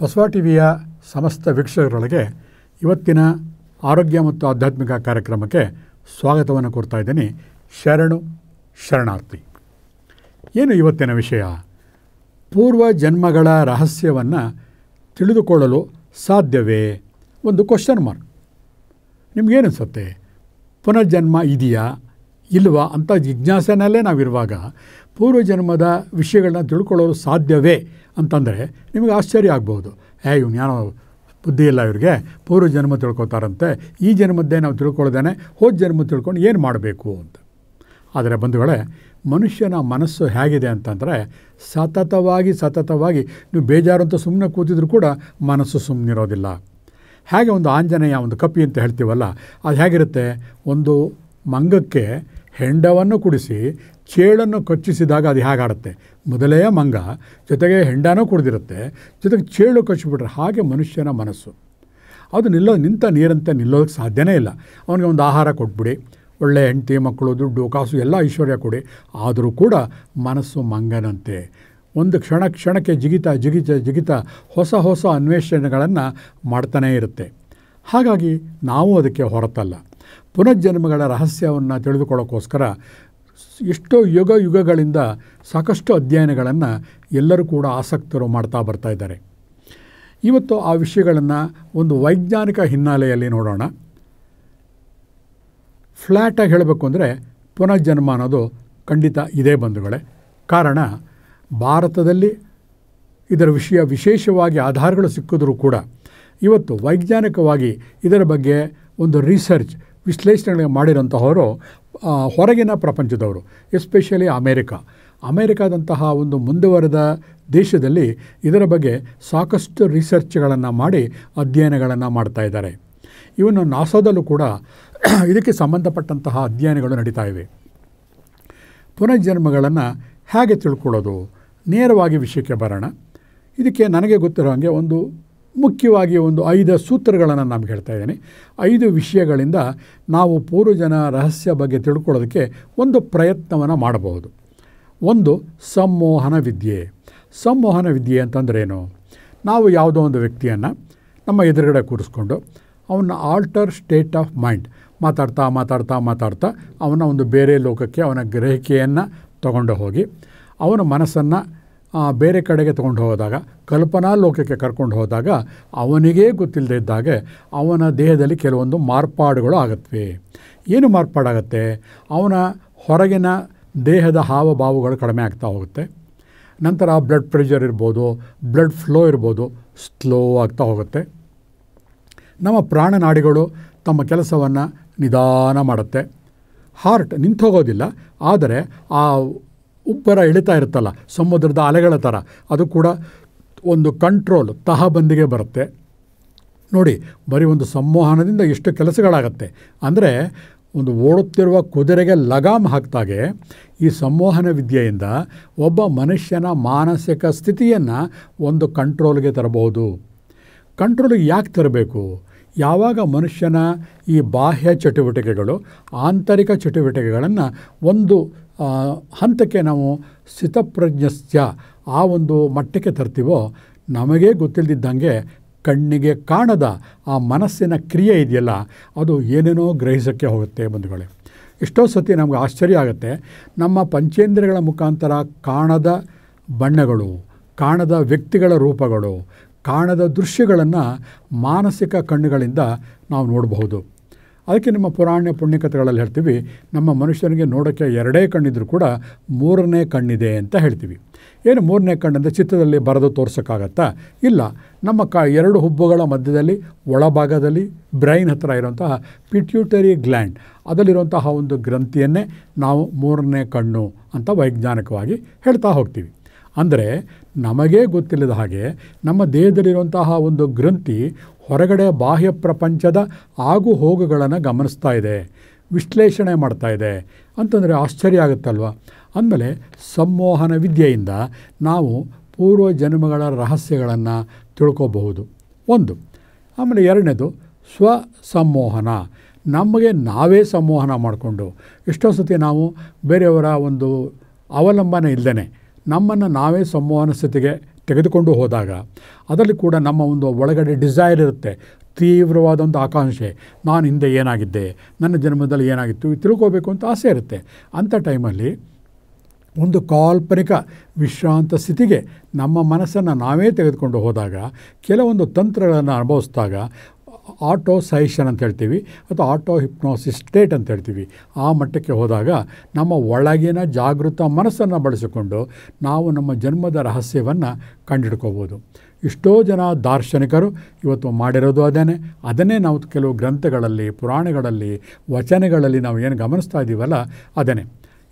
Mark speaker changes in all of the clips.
Speaker 1: ಬಸವ ವಿಯ ಸಮಸ್ತ ವೀಕ್ಷಕರೊಳಗೆ ಇವತ್ತಿನ ಆರೋಗ್ಯ ಮತ್ತು ಆಧ್ಯಾತ್ಮಿಕ ಕಾರ್ಯಕ್ರಮಕ್ಕೆ ಸ್ವಾಗತವನ್ನು ಕೊಡ್ತಾ ಇದ್ದೀನಿ ಶರಣು ಶರಣಾರ್ಥಿ ಏನು ಇವತ್ತಿನ ವಿಷಯ ಪೂರ್ವ ಜನ್ಮಗಳ ರಹಸ್ಯವನ್ನು ತಿಳಿದುಕೊಳ್ಳಲು ಸಾಧ್ಯವೇ ಒಂದು ಕ್ವಶನ್ ಮಾರ್ಕ್ ನಿಮಗೇನಿಸುತ್ತೆ ಪುನರ್ಜನ್ಮ ಇದೆಯಾ ಇಲ್ವಾ ಅಂತ ಜಿಜ್ಞಾಸೆನಲ್ಲೇ ನಾವಿರುವಾಗ ಪೂರ್ವಜನ್ಮದ ವಿಷಯಗಳನ್ನ ತಿಳ್ಕೊಳ್ಳೋರು ಸಾಧ್ಯವೇ ಅಂತಂದರೆ ನಿಮಗೆ ಆಶ್ಚರ್ಯ ಆಗ್ಬೋದು ಏ ಇವ್ನು ಯಾರು ಬುದ್ಧಿ ಇಲ್ಲ ಇವ್ರಿಗೆ ಪೂರ್ವ ಜನ್ಮ ತಿಳ್ಕೊತಾರಂತೆ ಈ ಜನ್ಮದ್ದೇ ನಾವು ತಿಳ್ಕೊಳ್ದೇನೆ ಹೋದ ಜನ್ಮ ತಿಳ್ಕೊಂಡು ಏನು ಮಾಡಬೇಕು ಅಂತ ಆದರೆ ಬಂಧುಗಳೇ ಮನುಷ್ಯನ ಮನಸ್ಸು ಹೇಗಿದೆ ಅಂತಂದರೆ ಸತತವಾಗಿ ಸತತವಾಗಿ ನೀವು ಬೇಜಾರು ಅಂತ ಸುಮ್ಮನೆ ಕೂತಿದ್ರು ಕೂಡ ಮನಸ್ಸು ಸುಮ್ಮನಿರೋದಿಲ್ಲ ಹೇಗೆ ಒಂದು ಆಂಜನೇಯ ಒಂದು ಕಪಿ ಅಂತ ಹೇಳ್ತೀವಲ್ಲ ಅದು ಹೇಗಿರುತ್ತೆ ಒಂದು ಮಂಗಕ್ಕೆ ಹೆಂಡವನ್ನು ಕುಡಿಸಿ ಚೇಳನ್ನು ಕಚ್ಚಿಸಿದಾಗ ಅದು ಹೇಗಾಡುತ್ತೆ ಮೊದಲೆಯೇ ಮಂಗ ಜೊತೆಗೆ ಹೆಂಡನೂ ಕುಡಿದಿರುತ್ತೆ ಜೊತೆಗೆ ಚೇಳು ಕಚ್ಚಿಬಿಟ್ರೆ ಹಾಗೆ ಮನುಷ್ಯನ ಮನಸ್ಸು ಅದು ನಿಲ್ಲೋ ನಿಂತ ನೀರಂತೆ ನಿಲ್ಲೋದಕ್ಕೆ ಸಾಧ್ಯನೇ ಇಲ್ಲ ಅವನಿಗೆ ಒಂದು ಆಹಾರ ಕೊಟ್ಬಿಡಿ ಒಳ್ಳೆ ಹೆಂಡತಿ ಮಕ್ಕಳು ದುಡ್ಡು ಕಾಸು ಎಲ್ಲ ಐಶ್ವರ್ಯ ಕೊಡಿ ಆದರೂ ಕೂಡ ಮನಸ್ಸು ಮಂಗನಂತೆ ಒಂದು ಕ್ಷಣ ಕ್ಷಣಕ್ಕೆ ಜಿಗಿತ ಜಿಗಿತ ಜಿಗಿತ ಹೊಸ ಹೊಸ ಅನ್ವೇಷಣೆಗಳನ್ನು ಮಾಡ್ತಾನೇ ಇರುತ್ತೆ ಹಾಗಾಗಿ ನಾವು ಅದಕ್ಕೆ ಹೊರತಲ್ಲ ಪುನರ್ಜನ್ಮಗಳ ರಹಸ್ಯವನ್ನು ತಿಳಿದುಕೊಳ್ಳೋಕ್ಕೋಸ್ಕರ ಎಷ್ಟೋ ಯುಗ ಯುಗಗಳಿಂದ ಸಾಕಷ್ಟು ಅಧ್ಯಯನಗಳನ್ನು ಎಲ್ಲರೂ ಕೂಡ ಆಸಕ್ತರು ಮಾಡ್ತಾ ಬರ್ತಾ ಇದ್ದಾರೆ ಇವತ್ತು ಆ ವಿಷಯಗಳನ್ನು ಒಂದು ವೈಜ್ಞಾನಿಕ ಹಿನ್ನೆಲೆಯಲ್ಲಿ ನೋಡೋಣ ಫ್ಲ್ಯಾಟಾಗಿ ಹೇಳಬೇಕು ಅಂದರೆ ಪುನರ್ಜನ್ಮ ಅನ್ನೋದು ಖಂಡಿತ ಇದೇ ಬಂಧುಗಳೇ ಕಾರಣ ಭಾರತದಲ್ಲಿ ಇದರ ವಿಷಯ ವಿಶೇಷವಾಗಿ ಆಧಾರಗಳು ಸಿಕ್ಕಿದ್ರೂ ಕೂಡ ಇವತ್ತು ವೈಜ್ಞಾನಿಕವಾಗಿ ಇದರ ಬಗ್ಗೆ ಒಂದು ರಿಸರ್ಚ್ ವಿಶ್ಲೇಷಣೆ ಮಾಡಿರೋಂತಹವರು ಹೊರಗಿನ ಪ್ರಪಂಚದವರು ಎಸ್ಪೆಷಲಿ ಅಮೇರಿಕಾ ಅಮೇರಿಕಾದಂತಹ ಒಂದು ಮುಂದುವರೆದ ದೇಶದಲ್ಲಿ ಇದರ ಬಗ್ಗೆ ಸಾಕಷ್ಟು ರಿಸರ್ಚ್ಗಳನ್ನು ಮಾಡಿ ಅಧ್ಯಯನಗಳನ್ನು ಮಾಡ್ತಾ ಇದ್ದಾರೆ ಇವನು ನಾಸೋದಲ್ಲೂ ಕೂಡ ಇದಕ್ಕೆ ಸಂಬಂಧಪಟ್ಟಂತಹ ಅಧ್ಯಯನಗಳು ನಡೀತಾ ಇವೆ ಪುನರ್ಜನ್ಮಗಳನ್ನು ಹೇಗೆ ತಿಳ್ಕೊಳ್ಳೋದು ನೇರವಾಗಿ ವಿಷಯಕ್ಕೆ ಬರೋಣ ಇದಕ್ಕೆ ನನಗೆ ಗೊತ್ತಿರೋ ಹಾಗೆ ಒಂದು ಮುಖ್ಯವಾಗಿ ಒಂದು ಐದು ಸೂತ್ರಗಳನ್ನು ನಾನು ಹೇಳ್ತಾ ಇದ್ದೀನಿ ಐದು ವಿಷಯಗಳಿಂದ ನಾವು ಪೂರ್ವಜನ ರಹಸ್ಯ ಬಗ್ಗೆ ತಿಳ್ಕೊಳ್ಳೋದಕ್ಕೆ ಒಂದು ಪ್ರಯತ್ನವನ್ನು ಮಾಡಬಹುದು ಒಂದು ಸಂಮೋಹನ ವಿದ್ಯೆ ಸಂಮೋಹನ ವಿದ್ಯೆ ಅಂತಂದ್ರೇನು ನಾವು ಯಾವುದೋ ಒಂದು ವ್ಯಕ್ತಿಯನ್ನು ನಮ್ಮ ಎದುರುಗಡೆ ಕೂರಿಸ್ಕೊಂಡು ಅವನ ಆಲ್ಟರ್ ಸ್ಟೇಟ್ ಆಫ್ ಮೈಂಡ್ ಮಾತಾಡ್ತಾ ಮಾತಾಡ್ತಾ ಮಾತಾಡ್ತಾ ಅವನ ಒಂದು ಬೇರೆ ಲೋಕಕ್ಕೆ ಅವನ ಗ್ರಹಿಕೆಯನ್ನು ತಗೊಂಡು ಹೋಗಿ ಅವನ ಮನಸ್ಸನ್ನು ಬೇರೆ ಕಡೆಗೆ ತಗೊಂಡು ಹೋದಾಗ ಕಲ್ಪನಾ ಲೋಕಕ್ಕೆ ಕರ್ಕೊಂಡು ಹೋದಾಗ ಅವನಿಗೇ ಗೊತ್ತಿಲ್ಲದೇ ಇದ್ದಾಗೆ ಅವನ ದೇಹದಲ್ಲಿ ಕೆಲವೊಂದು ಮಾರ್ಪಾಡುಗಳು ಆಗುತ್ತವೆ ಏನು ಮಾರ್ಪಾಡಾಗತ್ತೆ ಅವನ ಹೊರಗಿನ ದೇಹದ ಹಾವಭಾವಗಳು ಕಡಿಮೆ ಆಗ್ತಾ ಹೋಗುತ್ತೆ ನಂತರ ಬ್ಲಡ್ ಪ್ರೆಷರ್ ಇರ್ಬೋದು ಬ್ಲಡ್ ಫ್ಲೋ ಇರ್ಬೋದು ಸ್ಲೋ ಆಗ್ತಾ ಹೋಗುತ್ತೆ ನಮ್ಮ ಪ್ರಾಣನಾಡಿಗಳು ತಮ್ಮ ಕೆಲಸವನ್ನು ನಿಧಾನ ಮಾಡುತ್ತೆ ಹಾರ್ಟ್ ನಿಂತು ಹೋಗೋದಿಲ್ಲ ಆದರೆ ಆ ಉಬ್ಬರ ಎಳಿತಾ ಇರುತ್ತಲ್ಲ ಸಮುದ್ರದ ಅಲೆಗಳ ಥರ ಅದು ಕೂಡ ಒಂದು ಕಂಟ್ರೋಲ್ ತಹಬಂದಿಗೆ ಬರುತ್ತೆ ನೋಡಿ ಬರೀ ಒಂದು ಸಂವಹನದಿಂದ ಎಷ್ಟು ಕೆಲಸಗಳಾಗತ್ತೆ ಅಂದರೆ ಒಂದು ಓಡುತ್ತಿರುವ ಕುದುರೆಗೆ ಲಗಾಮ್ ಹಾಕ್ತಾಗೆ ಈ ಸಂವಹನ ವಿದ್ಯೆಯಿಂದ ಒಬ್ಬ ಮನುಷ್ಯನ ಮಾನಸಿಕ ಸ್ಥಿತಿಯನ್ನು ಒಂದು ಕಂಟ್ರೋಲ್ಗೆ ತರಬಹುದು ಕಂಟ್ರೋಲ್ಗೆ ಯಾಕೆ ತರಬೇಕು ಯಾವಾಗ ಮನುಷ್ಯನ ಈ ಬಾಹ್ಯ ಚಟುವಟಿಕೆಗಳು ಆಂತರಿಕ ಚಟುವಟಿಕೆಗಳನ್ನು ಒಂದು ಹಂತಕ್ಕೆ ನಾವು ಸ್ಥಿತಪ್ರಜ್ಞಸ್ಯ ಆ ಒಂದು ಮಟ್ಟಕ್ಕೆ ತರ್ತೀವೋ ನಮಗೇ ಗೊತ್ತಿಲ್ಲದಿದ್ದಂಗೆ ಕಣ್ಣಿಗೆ ಕಾಣದ ಆ ಮನಸ್ಸಿನ ಕ್ರಿಯೆ ಇದೆಯಲ್ಲ ಅದು ಏನೇನೋ ಗ್ರಹಿಸೋಕ್ಕೆ ಹೋಗುತ್ತೆ ಬಂಧುಗಳೇ ಎಷ್ಟೋ ಸತಿ ನಮ್ಗೆ ಆಶ್ಚರ್ಯ ಆಗುತ್ತೆ ನಮ್ಮ ಪಂಚೇಂದ್ರಿಯಗಳ ಮುಖಾಂತರ ಕಾಣದ ಬಣ್ಣಗಳು ಕಾಣದ ವ್ಯಕ್ತಿಗಳ ರೂಪಗಳು ಕಾಣದ ದೃಶ್ಯಗಳನ್ನು ಮಾನಸಿಕ ಕಣ್ಣುಗಳಿಂದ ನಾವು ನೋಡಬಹುದು ಅದಕ್ಕೆ ನಿಮ್ಮ ಪುರಾಣ ಪುಣ್ಯಕಥೆಗಳಲ್ಲಿ ಹೇಳ್ತೀವಿ ನಮ್ಮ ಮನುಷ್ಯನಿಗೆ ನೋಡೋಕ್ಕೆ ಎರಡೇ ಕಣ್ಣಿದ್ರು ಕೂಡ ಮೂರನೇ ಕಣ್ಣಿದೆ ಅಂತ ಹೇಳ್ತೀವಿ ಏನು ಮೂರನೇ ಕಣ್ಣಂದರೆ ಚಿತ್ರದಲ್ಲಿ ಬರೆದು ತೋರ್ಸೋಕ್ಕಾಗತ್ತಾ ಇಲ್ಲ ನಮ್ಮ ಕ ಎರಡು ಹುಬ್ಬುಗಳ ಮಧ್ಯದಲ್ಲಿ ಒಳಭಾಗದಲ್ಲಿ ಬ್ರೈನ್ ಹತ್ತಿರ ಇರುವಂತಹ ಪಿಟ್ಯೂಟರಿ ಗ್ಲ್ಯಾಂಡ್ ಅದರಲ್ಲಿರುವಂತಹ ಒಂದು ಗ್ರಂಥಿಯನ್ನೇ ನಾವು ಮೂರನೇ ಕಣ್ಣು ಅಂತ ವೈಜ್ಞಾನಿಕವಾಗಿ ಹೇಳ್ತಾ ಹೋಗ್ತೀವಿ ಅಂದರೆ ನಮಗೇ ಗೊತ್ತಿಲ್ಲದ ಹಾಗೆ ನಮ್ಮ ದೇಹದಲ್ಲಿರುವಂತಹ ಒಂದು ಗ್ರಂಥಿ ಹೊರಗಡೆ ಬಾಹ್ಯ ಪ್ರಪಂಚದ ಆಗು ಹೋಗುಗಳನ್ನು ಗಮನಿಸ್ತಾ ಇದೆ ವಿಶ್ಲೇಷಣೆ ಮಾಡ್ತಾ ಇದೆ ಅಂತಂದರೆ ಆಶ್ಚರ್ಯ ಆಗುತ್ತಲ್ವ ಅಂದಮೇಲೆ ಸಂಮೋಹನ ವಿದ್ಯೆಯಿಂದ ನಾವು ಪೂರ್ವ ಜನ್ಮಗಳ ರಹಸ್ಯಗಳನ್ನು ತಿಳ್ಕೋಬಹುದು ಒಂದು ಆಮೇಲೆ ಎರಡನೇದು ಸ್ವ ಸಂಮೋಹನ ನಮಗೆ ನಾವೇ ಸಂವಹನ ಮಾಡಿಕೊಂಡು ಎಷ್ಟೋ ಸತಿ ನಾವು ಬೇರೆಯವರ ಒಂದು ಅವಲಂಬನೆ ಇಲ್ಲದೇ ನಮ್ಮನ್ನು ನಾವೇ ಸಂವಹನ ಸ್ಥಿತಿಗೆ ತೆಗೆದುಕೊಂಡು ಹೋದಾಗ ಅದರಲ್ಲಿ ಕೂಡ ನಮ್ಮ ಒಂದು ಒಳಗಡೆ ಡಿಸೈರ್ ಇರುತ್ತೆ ತೀವ್ರವಾದ ಒಂದು ಆಕಾಂಕ್ಷೆ ನಾನು ಹಿಂದೆ ಏನಾಗಿದ್ದೆ ನನ್ನ ಜನ್ಮದಲ್ಲಿ ಏನಾಗಿತ್ತು ತಿಳ್ಕೋಬೇಕು ಅಂತ ಆಸೆ ಇರುತ್ತೆ ಅಂಥ ಟೈಮಲ್ಲಿ ಒಂದು ಕಾಲ್ಪನಿಕ ವಿಶ್ರಾಂತ ಸ್ಥಿತಿಗೆ ನಮ್ಮ ಮನಸ್ಸನ್ನು ನಾವೇ ತೆಗೆದುಕೊಂಡು ಹೋದಾಗ ಕೆಲವೊಂದು ತಂತ್ರಗಳನ್ನು ಅನುಭವಿಸಿದಾಗ ಆಟೋ ಸೈಷನ್ ಅಂತ ಹೇಳ್ತೀವಿ ಅಥವಾ ಆಟೋ ಹಿಪ್ನೋಸಿಸ್ ಸ್ಟೇಟ್ ಅಂತ ಹೇಳ್ತೀವಿ ಆ ಮಟ್ಟಕ್ಕೆ ಹೋದಾಗ ನಮ್ಮ ಒಳಗಿನ ಜಾಗೃತ ಮನಸ್ಸನ್ನು ಬಳಸಿಕೊಂಡು ನಾವು ನಮ್ಮ ಜನ್ಮದ ರಹಸ್ಯವನ್ನು ಕಂಡಿಡ್ಕೋಬೋದು ಎಷ್ಟೋ ಜನ ದಾರ್ಶನಿಕರು ಇವತ್ತು ಮಾಡಿರೋದು ಅದೇ ಅದನ್ನೇ ನಾವು ಕೆಲವು ಗ್ರಂಥಗಳಲ್ಲಿ ಪುರಾಣಗಳಲ್ಲಿ ವಚನಗಳಲ್ಲಿ ನಾವು ಏನು ಗಮನಿಸ್ತಾ ಇದ್ದೀವಲ್ಲ ಅದೇ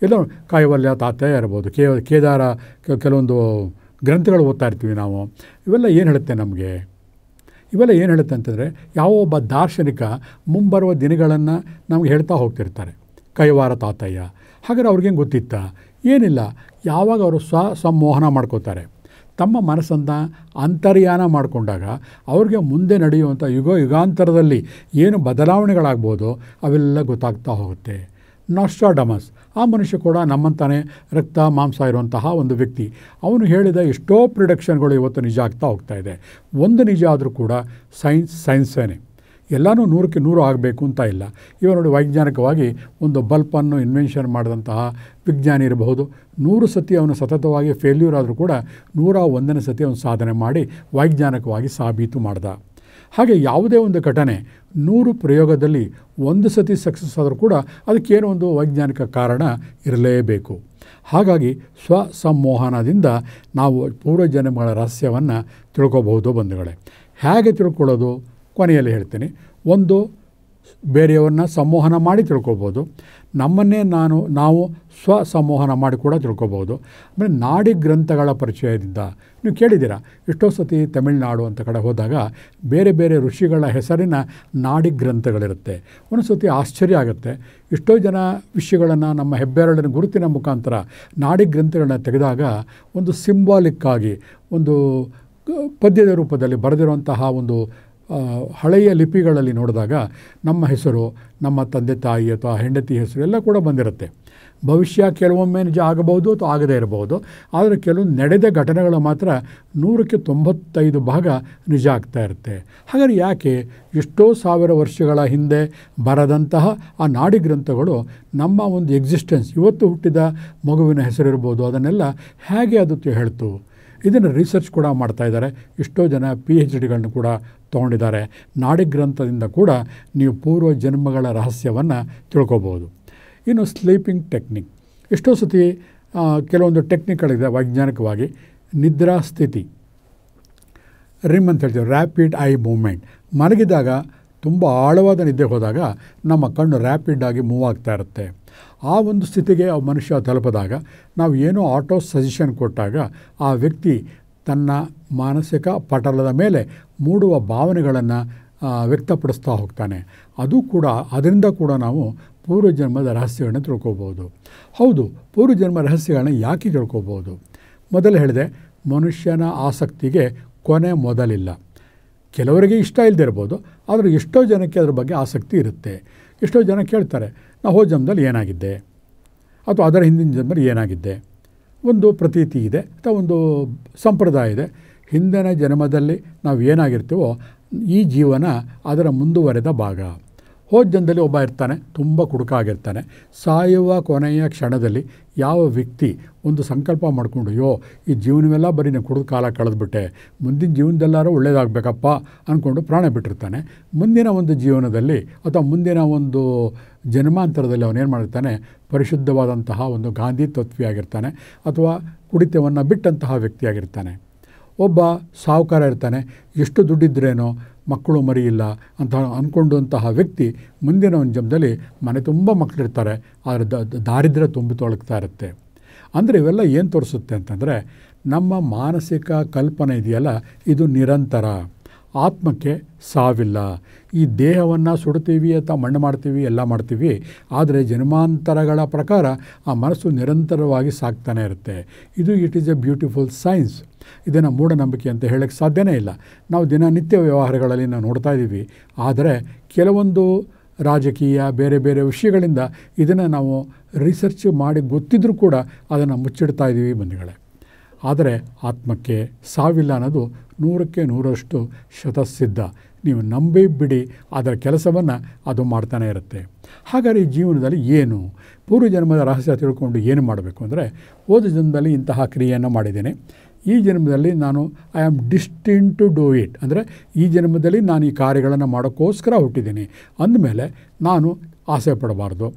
Speaker 1: ಎಲ್ಲೋ ಕಾಯಿವಲ್ಯ ತಾತ ಇರ್ಬೋದು ಕೇ ಕೇದಾರ ಕೆಲವೊಂದು ಗ್ರಂಥಗಳು ಓದ್ತಾ ಇರ್ತೀವಿ ನಾವು ಇವೆಲ್ಲ ಏನು ಹೇಳುತ್ತೆ ನಮಗೆ ಇವೆಲ್ಲ ಏನು ಹೇಳುತ್ತೆ ಅಂತಂದರೆ ಯಾವ ಒಬ್ಬ ದಾರ್ಶನಿಕ ಮುಂಬರುವ ದಿನಗಳನ್ನು ನಮ್ಗೆ ಹೇಳ್ತಾ ಹೋಗ್ತಿರ್ತಾರೆ ಕೈವಾರ ತಾತಯ್ಯ ಹಾಗಾದ್ರೆ ಅವ್ರಿಗೇನು ಗೊತ್ತಿತ್ತ ಏನಿಲ್ಲ ಯಾವಾಗ ಅವರು ಸ್ವ ಸಂಮೋಹನ ಮಾಡ್ಕೋತಾರೆ ತಮ್ಮ ಮನಸ್ಸನ್ನು ಅಂತರ್ಯಾನ ಮಾಡಿಕೊಂಡಾಗ ಅವ್ರಿಗೆ ಮುಂದೆ ನಡೆಯುವಂಥ ಯುಗ ಯುಗಾಂತರದಲ್ಲಿ ಏನು ಬದಲಾವಣೆಗಳಾಗ್ಬೋದು ಅವೆಲ್ಲ ಗೊತ್ತಾಗ್ತಾ ಹೋಗುತ್ತೆ ನಾಸ್ಟ್ರಾಡಮಸ್ ಆ ಮನುಷ್ಯ ಕೂಡ ನಮ್ಮಂತಾನೆ ರಕ್ತ ಮಾಂಸ ಇರುವಂತಹ ಒಂದು ವ್ಯಕ್ತಿ ಅವನು ಹೇಳಿದ ಎಷ್ಟೋ ಪ್ರಿಡಕ್ಷನ್ಗಳು ಇವತ್ತು ನಿಜ ಆಗ್ತಾ ಹೋಗ್ತಾ ಇದೆ ಒಂದು ನಿಜ ಆದರೂ ಕೂಡ ಸೈನ್ಸ್ ಸೈನ್ಸೇನೆ ಎಲ್ಲನೂ ನೂರಕ್ಕೆ ನೂರು ಆಗಬೇಕು ಅಂತ ಇಲ್ಲ ಇವ ನೋಡಿ ವೈಜ್ಞಾನಿಕವಾಗಿ ಒಂದು ಬಲ್ಪನ್ನು ಇನ್ವೆನ್ಷನ್ ಮಾಡಿದಂತಹ ವಿಜ್ಞಾನಿ ಇರಬಹುದು ನೂರು ಸತಿ ಅವನು ಸತತವಾಗಿ ಫೇಲ್ಯೂರ್ ಆದರೂ ಕೂಡ ನೂರ ಒಂದನೇ ಸತಿ ಅವನು ಸಾಧನೆ ಮಾಡಿ ವೈಜ್ಞಾನಿಕವಾಗಿ ಸಾಬೀತು ಮಾಡ್ದ ಹಾಗೆ ಯಾವುದೇ ಒಂದು ಘಟನೆ ನೂರು ಪ್ರಯೋಗದಲ್ಲಿ ಒಂದು ಸತಿ ಸಕ್ಸಸ್ ಆದರೂ ಕೂಡ ಅದಕ್ಕೇನೋ ಒಂದು ವೈಜ್ಞಾನಿಕ ಕಾರಣ ಇರಲೇಬೇಕು ಹಾಗಾಗಿ ಸ್ವ ನಾವು ಪೂರ್ವಜನ್ಮಗಳ ರಹಸ್ಯವನ್ನು ತಿಳ್ಕೋಬಹುದು ಬಂಧುಗಳೇ ಹೇಗೆ ತಿಳ್ಕೊಳ್ಳೋದು ಕೊನೆಯಲ್ಲಿ ಹೇಳ್ತೀನಿ ಒಂದು ಬೇರೆಯವ್ರನ್ನ ಸಂವೋಹನ ಮಾಡಿ ತಿಳ್ಕೊಬೋದು ನಮ್ಮನ್ನೇ ನಾನು ನಾವು ಸ್ವ ಸಂವಹನ ಮಾಡಿ ಕೂಡ ತಿಳ್ಕೊಬೋದು ಆಮೇಲೆ ನಾಡಿ ಗ್ರಂಥಗಳ ಪರಿಚಯದಿಂದ ನೀವು ಕೇಳಿದ್ದೀರಾ ಎಷ್ಟೋ ಸತಿ ತಮಿಳುನಾಡು ಅಂತ ಕಡೆ ಹೋದಾಗ ಬೇರೆ ಬೇರೆ ಋಷಿಗಳ ಹೆಸರಿನ ನಾಡಿ ಗ್ರಂಥಗಳಿರುತ್ತೆ ಒಂದು ಸತಿ ಆಶ್ಚರ್ಯ ಆಗುತ್ತೆ ಎಷ್ಟೋ ಜನ ವಿಷಯಗಳನ್ನು ನಮ್ಮ ಹೆಬ್ಬೆರಳಿನ ಗುರುತಿನ ಮುಖಾಂತರ ನಾಡಿ ಗ್ರಂಥಗಳನ್ನ ತೆಗೆದಾಗ ಒಂದು ಸಿಂಬಾಲಿಕ್ಕಾಗಿ ಒಂದು ಪದ್ಯದ ರೂಪದಲ್ಲಿ ಬರೆದಿರುವಂತಹ ಒಂದು ಹಳೆಯ ಲಿಪಿಗಳಲ್ಲಿ ನೋಡಿದಾಗ ನಮ್ಮ ಹೆಸರು ನಮ್ಮ ತಂದೆ ತಾಯಿ ಅಥವಾ ಹೆಂಡತಿ ಹೆಸರು ಎಲ್ಲ ಕೂಡ ಬಂದಿರುತ್ತೆ ಭವಿಷ್ಯ ಕೆಲವೊಮ್ಮೆ ನಿಜ ಆಗಬಹುದು ಅಥವಾ ಆಗದೇ ಇರಬಹುದು ಆದರೆ ಕೆಲವು ನಡೆದ ಘಟನೆಗಳು ಮಾತ್ರ ನೂರಕ್ಕೆ ತೊಂಬತ್ತೈದು ಭಾಗ ನಿಜ ಆಗ್ತಾ ಇರುತ್ತೆ ಹಾಗಾದರೆ ಯಾಕೆ ಎಷ್ಟೋ ಸಾವಿರ ವರ್ಷಗಳ ಹಿಂದೆ ಬರದಂತಹ ಆ ನಾಡಿ ಗ್ರಂಥಗಳು ನಮ್ಮ ಒಂದು ಎಕ್ಸಿಸ್ಟೆನ್ಸ್ ಇವತ್ತು ಹುಟ್ಟಿದ ಮಗುವಿನ ಹೆಸರಿರ್ಬೋದು ಅದನ್ನೆಲ್ಲ ಹೇಗೆ ಅದು ಹೇಳ್ತು ಇದನ್ನು ರಿಸರ್ಚ್ ಕೂಡ ಮಾಡ್ತಾ ಇದ್ದಾರೆ ಎಷ್ಟೋ ಜನ ಪಿ ಎಚ್ ಡಿಗಳನ್ನು ಕೂಡ ತೊಗೊಂಡಿದ್ದಾರೆ ನಾಡಿಗ್ರಂಥದಿಂದ ಕೂಡ ನೀವು ಪೂರ್ವ ಜನ್ಮಗಳ ರಹಸ್ಯವನ್ನು ತಿಳ್ಕೊಬೋದು ಇನ್ನು ಸ್ಲೀಪಿಂಗ್ ಟೆಕ್ನಿಕ್ ಎಷ್ಟೋ ಸತಿ ಕೆಲವೊಂದು ಟೆಕ್ನಿಕ್ಗಳಿದೆ ವೈಜ್ಞಾನಿಕವಾಗಿ ನಿದ್ರಾ ಸ್ಥಿತಿ ರಿಮ್ ಅಂತ ಹೇಳ್ತೀವಿ ರ್ಯಾಪಿಡ್ ಐ ಮೂವ್ಮೆಂಟ್ ಮಲಗಿದಾಗ ತುಂಬ ಆಳವಾದ ನಿದ್ದೆ ಹೋದಾಗ ನಮ್ಮ ಕಣ್ಣು ಆಗಿ ಮೂವ್ ಆಗ್ತಾ ಇರುತ್ತೆ ಆ ಒಂದು ಸ್ಥಿತಿಗೆ ಆ ಮನುಷ್ಯ ತಲುಪಿದಾಗ ನಾವು ಏನೋ ಆಟೋ ಸಜೆಷನ್ ಕೊಟ್ಟಾಗ ಆ ವ್ಯಕ್ತಿ ತನ್ನ ಮಾನಸಿಕ ಪಟಲದ ಮೇಲೆ ಮೂಡುವ ಭಾವನೆಗಳನ್ನು ವ್ಯಕ್ತಪಡಿಸ್ತಾ ಹೋಗ್ತಾನೆ ಅದು ಕೂಡ ಅದರಿಂದ ಕೂಡ ನಾವು ಪೂರ್ವಜನ್ಮದ ರಹಸ್ಯಗಳನ್ನ ತಿಳ್ಕೊಬೋದು ಹೌದು ಪೂರ್ವಜನ್ಮ ರಹಸ್ಯಗಳನ್ನ ಯಾಕೆ ತಿಳ್ಕೊಬೋದು ಮೊದಲು ಹೇಳಿದೆ ಮನುಷ್ಯನ ಆಸಕ್ತಿಗೆ ಕೊನೆ ಮೊದಲಿಲ್ಲ ಕೆಲವರಿಗೆ ಇಷ್ಟ ಇಲ್ಲದೆ ಇರ್ಬೋದು ಆದರೆ ಎಷ್ಟೋ ಜನಕ್ಕೆ ಅದ್ರ ಬಗ್ಗೆ ಆಸಕ್ತಿ ಇರುತ್ತೆ ಎಷ್ಟೋ ಜನ ಕೇಳ್ತಾರೆ ನಾ ಹೋ ಜನ್ಮದಲ್ಲಿ ಏನಾಗಿದ್ದೆ ಅಥವಾ ಅದರ ಹಿಂದಿನ ಜನ್ಮದಲ್ಲಿ ಏನಾಗಿದ್ದೆ ಒಂದು ಪ್ರತೀತಿ ಇದೆ ಅಥವಾ ಒಂದು ಸಂಪ್ರದಾಯ ಇದೆ ಹಿಂದಿನ ಜನ್ಮದಲ್ಲಿ ನಾವು ಏನಾಗಿರ್ತೀವೋ ಈ ಜೀವನ ಅದರ ಮುಂದುವರೆದ ಭಾಗ ಹೋದ ಜನದಲ್ಲಿ ಒಬ್ಬ ಇರ್ತಾನೆ ತುಂಬ ಕುಡುಕಾಗಿರ್ತಾನೆ ಸಾಯುವ ಕೊನೆಯ ಕ್ಷಣದಲ್ಲಿ ಯಾವ ವ್ಯಕ್ತಿ ಒಂದು ಸಂಕಲ್ಪ ಮಾಡಿಕೊಂಡು ಯೋ ಈ ಜೀವನವೆಲ್ಲ ಬರೀ ನೀವು ಕುಡಿದು ಕಾಲ ಕಳೆದ್ಬಿಟ್ಟೆ ಮುಂದಿನ ಜೀವನದಲ್ಲಾದರೂ ಒಳ್ಳೇದಾಗಬೇಕಪ್ಪ ಅಂದ್ಕೊಂಡು ಪ್ರಾಣ ಬಿಟ್ಟಿರ್ತಾನೆ ಮುಂದಿನ ಒಂದು ಜೀವನದಲ್ಲಿ ಅಥವಾ ಮುಂದಿನ ಒಂದು ಜನ್ಮಾಂತರದಲ್ಲಿ ಅವನೇನು ಮಾಡಿರ್ತಾನೆ ಪರಿಶುದ್ಧವಾದಂತಹ ಒಂದು ಗಾಂಧಿ ತತ್ವಿಯಾಗಿರ್ತಾನೆ ಅಥವಾ ಕುಡಿತವನ್ನು ಬಿಟ್ಟಂತಹ ವ್ಯಕ್ತಿಯಾಗಿರ್ತಾನೆ ಒಬ್ಬ ಸಾಹುಕಾರ ಇರ್ತಾನೆ ಎಷ್ಟು ದುಡ್ಡಿದ್ರೇನೋ ಮಕ್ಕಳು ಮರಿಯಿಲ್ಲ ಅಂತ ಅಂದ್ಕೊಂಡಂತಹ ವ್ಯಕ್ತಿ ಮುಂದಿನ ಒಂದು ಜನ್ಮದಲ್ಲಿ ಮನೆ ತುಂಬ ಮಕ್ಕಳಿರ್ತಾರೆ ಆದರೆ ದಾರಿದ್ರ್ಯ ತುಂಬಿ ತೊಳಗ್ತಾ ಇರುತ್ತೆ ಅಂದರೆ ಇವೆಲ್ಲ ಏನು ತೋರಿಸುತ್ತೆ ಅಂತಂದರೆ ನಮ್ಮ ಮಾನಸಿಕ ಕಲ್ಪನೆ ಇದೆಯಲ್ಲ ಇದು ನಿರಂತರ ಆತ್ಮಕ್ಕೆ ಸಾವಿಲ್ಲ ಈ ದೇಹವನ್ನು ಸುಡ್ತೀವಿ ಅಥವಾ ಮಣ್ಣು ಮಾಡ್ತೀವಿ ಎಲ್ಲ ಮಾಡ್ತೀವಿ ಆದರೆ ಜನ್ಮಾಂತರಗಳ ಪ್ರಕಾರ ಆ ಮನಸ್ಸು ನಿರಂತರವಾಗಿ ಸಾಕ್ತಾನೆ ಇರುತ್ತೆ ಇದು it is a beautiful science ಇದನ್ನು ಮೂಢನಂಬಿಕೆ ಅಂತ ಹೇಳೋಕ್ಕೆ ಸಾಧ್ಯವೇ ಇಲ್ಲ ನಾವು ದಿನನಿತ್ಯ ವ್ಯವಹಾರಗಳಲ್ಲಿ ನಾವು ನೋಡ್ತಾ ಇದ್ದೀವಿ ಆದರೆ ಕೆಲವೊಂದು ರಾಜಕೀಯ ಬೇರೆ ಬೇರೆ ವಿಷಯಗಳಿಂದ ಇದನ್ನು ನಾವು ರಿಸರ್ಚ್ ಮಾಡಿ ಗೊತ್ತಿದ್ರೂ ಕೂಡ ಅದನ್ನು ಮುಚ್ಚಿಡ್ತಾ ಇದ್ದೀವಿ ಬಂದಿಗಳೇ ಆದರೆ ಆತ್ಮಕ್ಕೆ ಸಾವಿಲ್ಲ ಅನ್ನೋದು ನೂರಕ್ಕೆ ನೂರಷ್ಟು ಶತಸಿದ್ಧ ನೀವು ನಂಬಿ ಬಿಡಿ ಅದರ ಕೆಲಸವನ್ನು ಅದು ಮಾಡ್ತಾನೆ ಇರುತ್ತೆ ಹಾಗಾದರೆ ಈ ಜೀವನದಲ್ಲಿ ಏನು ಪೂರ್ವಜನ್ಮದ ರಹಸ್ಯ ತಿಳ್ಕೊಂಡು ಏನು ಮಾಡಬೇಕು ಅಂದರೆ ಹೋದ ಜನ್ಮದಲ್ಲಿ ಇಂತಹ ಕ್ರಿಯೆಯನ್ನು ಮಾಡಿದ್ದೇನೆ ಈ ಜನ್ಮದಲ್ಲಿ ನಾನು I am destined to do it ಅಂದರೆ ಈ ಜನ್ಮದಲ್ಲಿ ನಾನು ಈ ಕಾರ್ಯಗಳನ್ನು ಮಾಡೋಕ್ಕೋಸ್ಕರ ಹುಟ್ಟಿದ್ದೀನಿ ಅಂದಮೇಲೆ ನಾನು ಆಸೆ ಪಡಬಾರ್ದು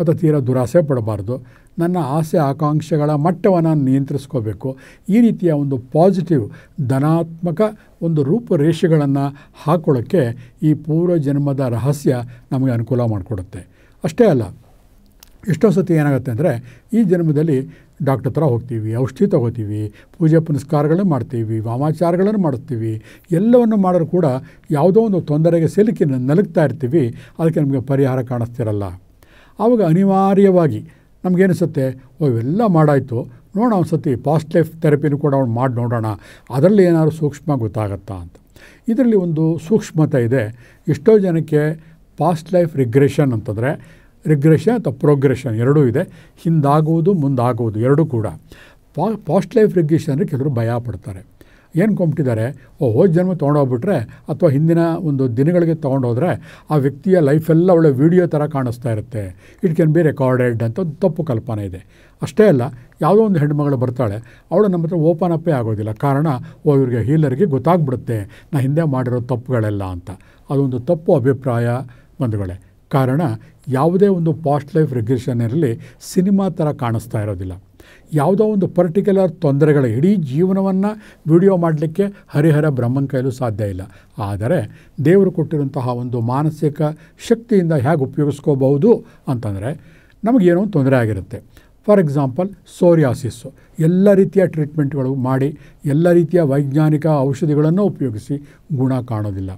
Speaker 1: ಅಥವಾ ತೀರಾ ದುರಾಸೆ ಪಡಬಾರ್ದು ನನ್ನ ಆಸೆ ಆಕಾಂಕ್ಷೆಗಳ ಮಟ್ಟವನ್ನು ನಿಯಂತ್ರಿಸ್ಕೋಬೇಕು ಈ ರೀತಿಯ ಒಂದು ಪಾಸಿಟಿವ್ ಧನಾತ್ಮಕ ಒಂದು ರೂಪುರೇಷೆಗಳನ್ನು ಹಾಕೊಳ್ಳೋಕ್ಕೆ ಈ ಪೂರ್ವ ಜನ್ಮದ ರಹಸ್ಯ ನಮಗೆ ಅನುಕೂಲ ಮಾಡಿಕೊಡುತ್ತೆ ಅಷ್ಟೇ ಅಲ್ಲ ಎಷ್ಟೋ ಸತಿ ಏನಾಗುತ್ತೆ ಅಂದರೆ ಈ ಜನ್ಮದಲ್ಲಿ ಡಾಕ್ಟ್ರ್ ಹತ್ರ ಹೋಗ್ತೀವಿ ಔಷಧಿ ತಗೋತೀವಿ ಪೂಜೆ ಪುನಸ್ಕಾರಗಳನ್ನು ಮಾಡ್ತೀವಿ ವಾಮಾಚಾರಗಳನ್ನು ಮಾಡ್ತೀವಿ ಎಲ್ಲವನ್ನು ಮಾಡೋರು ಕೂಡ ಯಾವುದೋ ಒಂದು ತೊಂದರೆಗೆ ಸಿಲುಕಿ ನಲುಗ್ತಾ ಇರ್ತೀವಿ ಅದಕ್ಕೆ ನಮಗೆ ಪರಿಹಾರ ಕಾಣಿಸ್ತಿರಲ್ಲ ಆವಾಗ ಅನಿವಾರ್ಯವಾಗಿ ನಮಗೇನಿಸುತ್ತೆ ಓ ಇವೆಲ್ಲ ಮಾಡಾಯಿತು ನೋಡೋಣ ಒಂದು ಸತಿ ಪಾಸ್ಟ್ ಲೈಫ್ ಥೆರಪಿನೂ ಕೂಡ ಅವ್ನು ಮಾಡಿ ನೋಡೋಣ ಅದರಲ್ಲಿ ಏನಾದರೂ ಸೂಕ್ಷ್ಮ ಗೊತ್ತಾಗತ್ತಾ ಅಂತ ಇದರಲ್ಲಿ ಒಂದು ಸೂಕ್ಷ್ಮತೆ ಇದೆ ಎಷ್ಟೋ ಜನಕ್ಕೆ ಪಾಸ್ಟ್ ಲೈಫ್ ರಿಗ್ರೆಷನ್ ಅಂತಂದರೆ ರಿಗ್ರೆಷನ್ ಅಥವಾ ಪ್ರೋಗ್ರೆಷನ್ ಎರಡೂ ಇದೆ ಹಿಂದಾಗುವುದು ಮುಂದಾಗುವುದು ಎರಡೂ ಕೂಡ ಪಾ ಪಾಸ್ಟ್ ಲೈಫ್ ರಿಗ್ರೆಷನ್ ಅಂದರೆ ಕೆಲವರು ಭಯ ಪಡ್ತಾರೆ ಏನು ಕೊಂಬಿಟ್ಟಿದ್ದಾರೆ ಓ ಹೋದ ಜನ್ಮ ತೊಗೊಂಡೋಗ್ಬಿಟ್ರೆ ಅಥವಾ ಹಿಂದಿನ ಒಂದು ದಿನಗಳಿಗೆ ತೊಗೊಂಡೋದ್ರೆ ಆ ವ್ಯಕ್ತಿಯ ಲೈಫೆಲ್ಲ ಒಳ್ಳೆ ವೀಡಿಯೋ ಥರ ಕಾಣಿಸ್ತಾ ಇರುತ್ತೆ ಇಟ್ ಕ್ಯಾನ್ ಬಿ ರೆಕಾರ್ಡೆಡ್ ಅಂತ ಒಂದು ತಪ್ಪು ಕಲ್ಪನೆ ಇದೆ ಅಷ್ಟೇ ಅಲ್ಲ ಯಾವುದೋ ಒಂದು ಹೆಣ್ಮಗಳು ಬರ್ತಾಳೆ ಅವಳು ನಮ್ಮ ಹತ್ರ ಓಪನ್ ಅಪ್ಪೇ ಆಗೋದಿಲ್ಲ ಕಾರಣ ಓ ಇವ್ರಿಗೆ ಹೀಲರಿಗೆ ಗೊತ್ತಾಗ್ಬಿಡುತ್ತೆ ನಾ ಹಿಂದೆ ಮಾಡಿರೋ ತಪ್ಪುಗಳೆಲ್ಲ ಅಂತ ಅದೊಂದು ತಪ್ಪು ಅಭಿಪ್ರಾಯ ಬಂಧುಗಳೇ ಕಾರಣ ಯಾವುದೇ ಒಂದು ಪಾಸ್ಟ್ ಲೈಫ್ ರೆಗ್ರೆಷನ್ ಇರಲಿ ಸಿನಿಮಾ ಥರ ಕಾಣಿಸ್ತಾ ಇರೋದಿಲ್ಲ ಯಾವುದೋ ಒಂದು ಪರ್ಟಿಕ್ಯುಲರ್ ತೊಂದರೆಗಳ ಇಡೀ ಜೀವನವನ್ನು ವಿಡಿಯೋ ಮಾಡಲಿಕ್ಕೆ ಹರಿಹರ ಬ್ರಹ್ಮನ ಕೈಲೂ ಸಾಧ್ಯ ಇಲ್ಲ ಆದರೆ ದೇವರು ಕೊಟ್ಟಿರುವಂತಹ ಒಂದು ಮಾನಸಿಕ ಶಕ್ತಿಯಿಂದ ಹೇಗೆ ಉಪಯೋಗಿಸ್ಕೋಬಹುದು ಅಂತಂದರೆ ನಮಗೇನೋ ಒಂದು ತೊಂದರೆ ಆಗಿರುತ್ತೆ ಫಾರ್ ಎಕ್ಸಾಂಪಲ್ ಸೋರಿಯಾಸಿಸ್ಸು ಎಲ್ಲ ರೀತಿಯ ಟ್ರೀಟ್ಮೆಂಟ್ಗಳು ಮಾಡಿ ಎಲ್ಲ ರೀತಿಯ ವೈಜ್ಞಾನಿಕ ಔಷಧಿಗಳನ್ನು ಉಪಯೋಗಿಸಿ ಗುಣ ಕಾಣೋದಿಲ್ಲ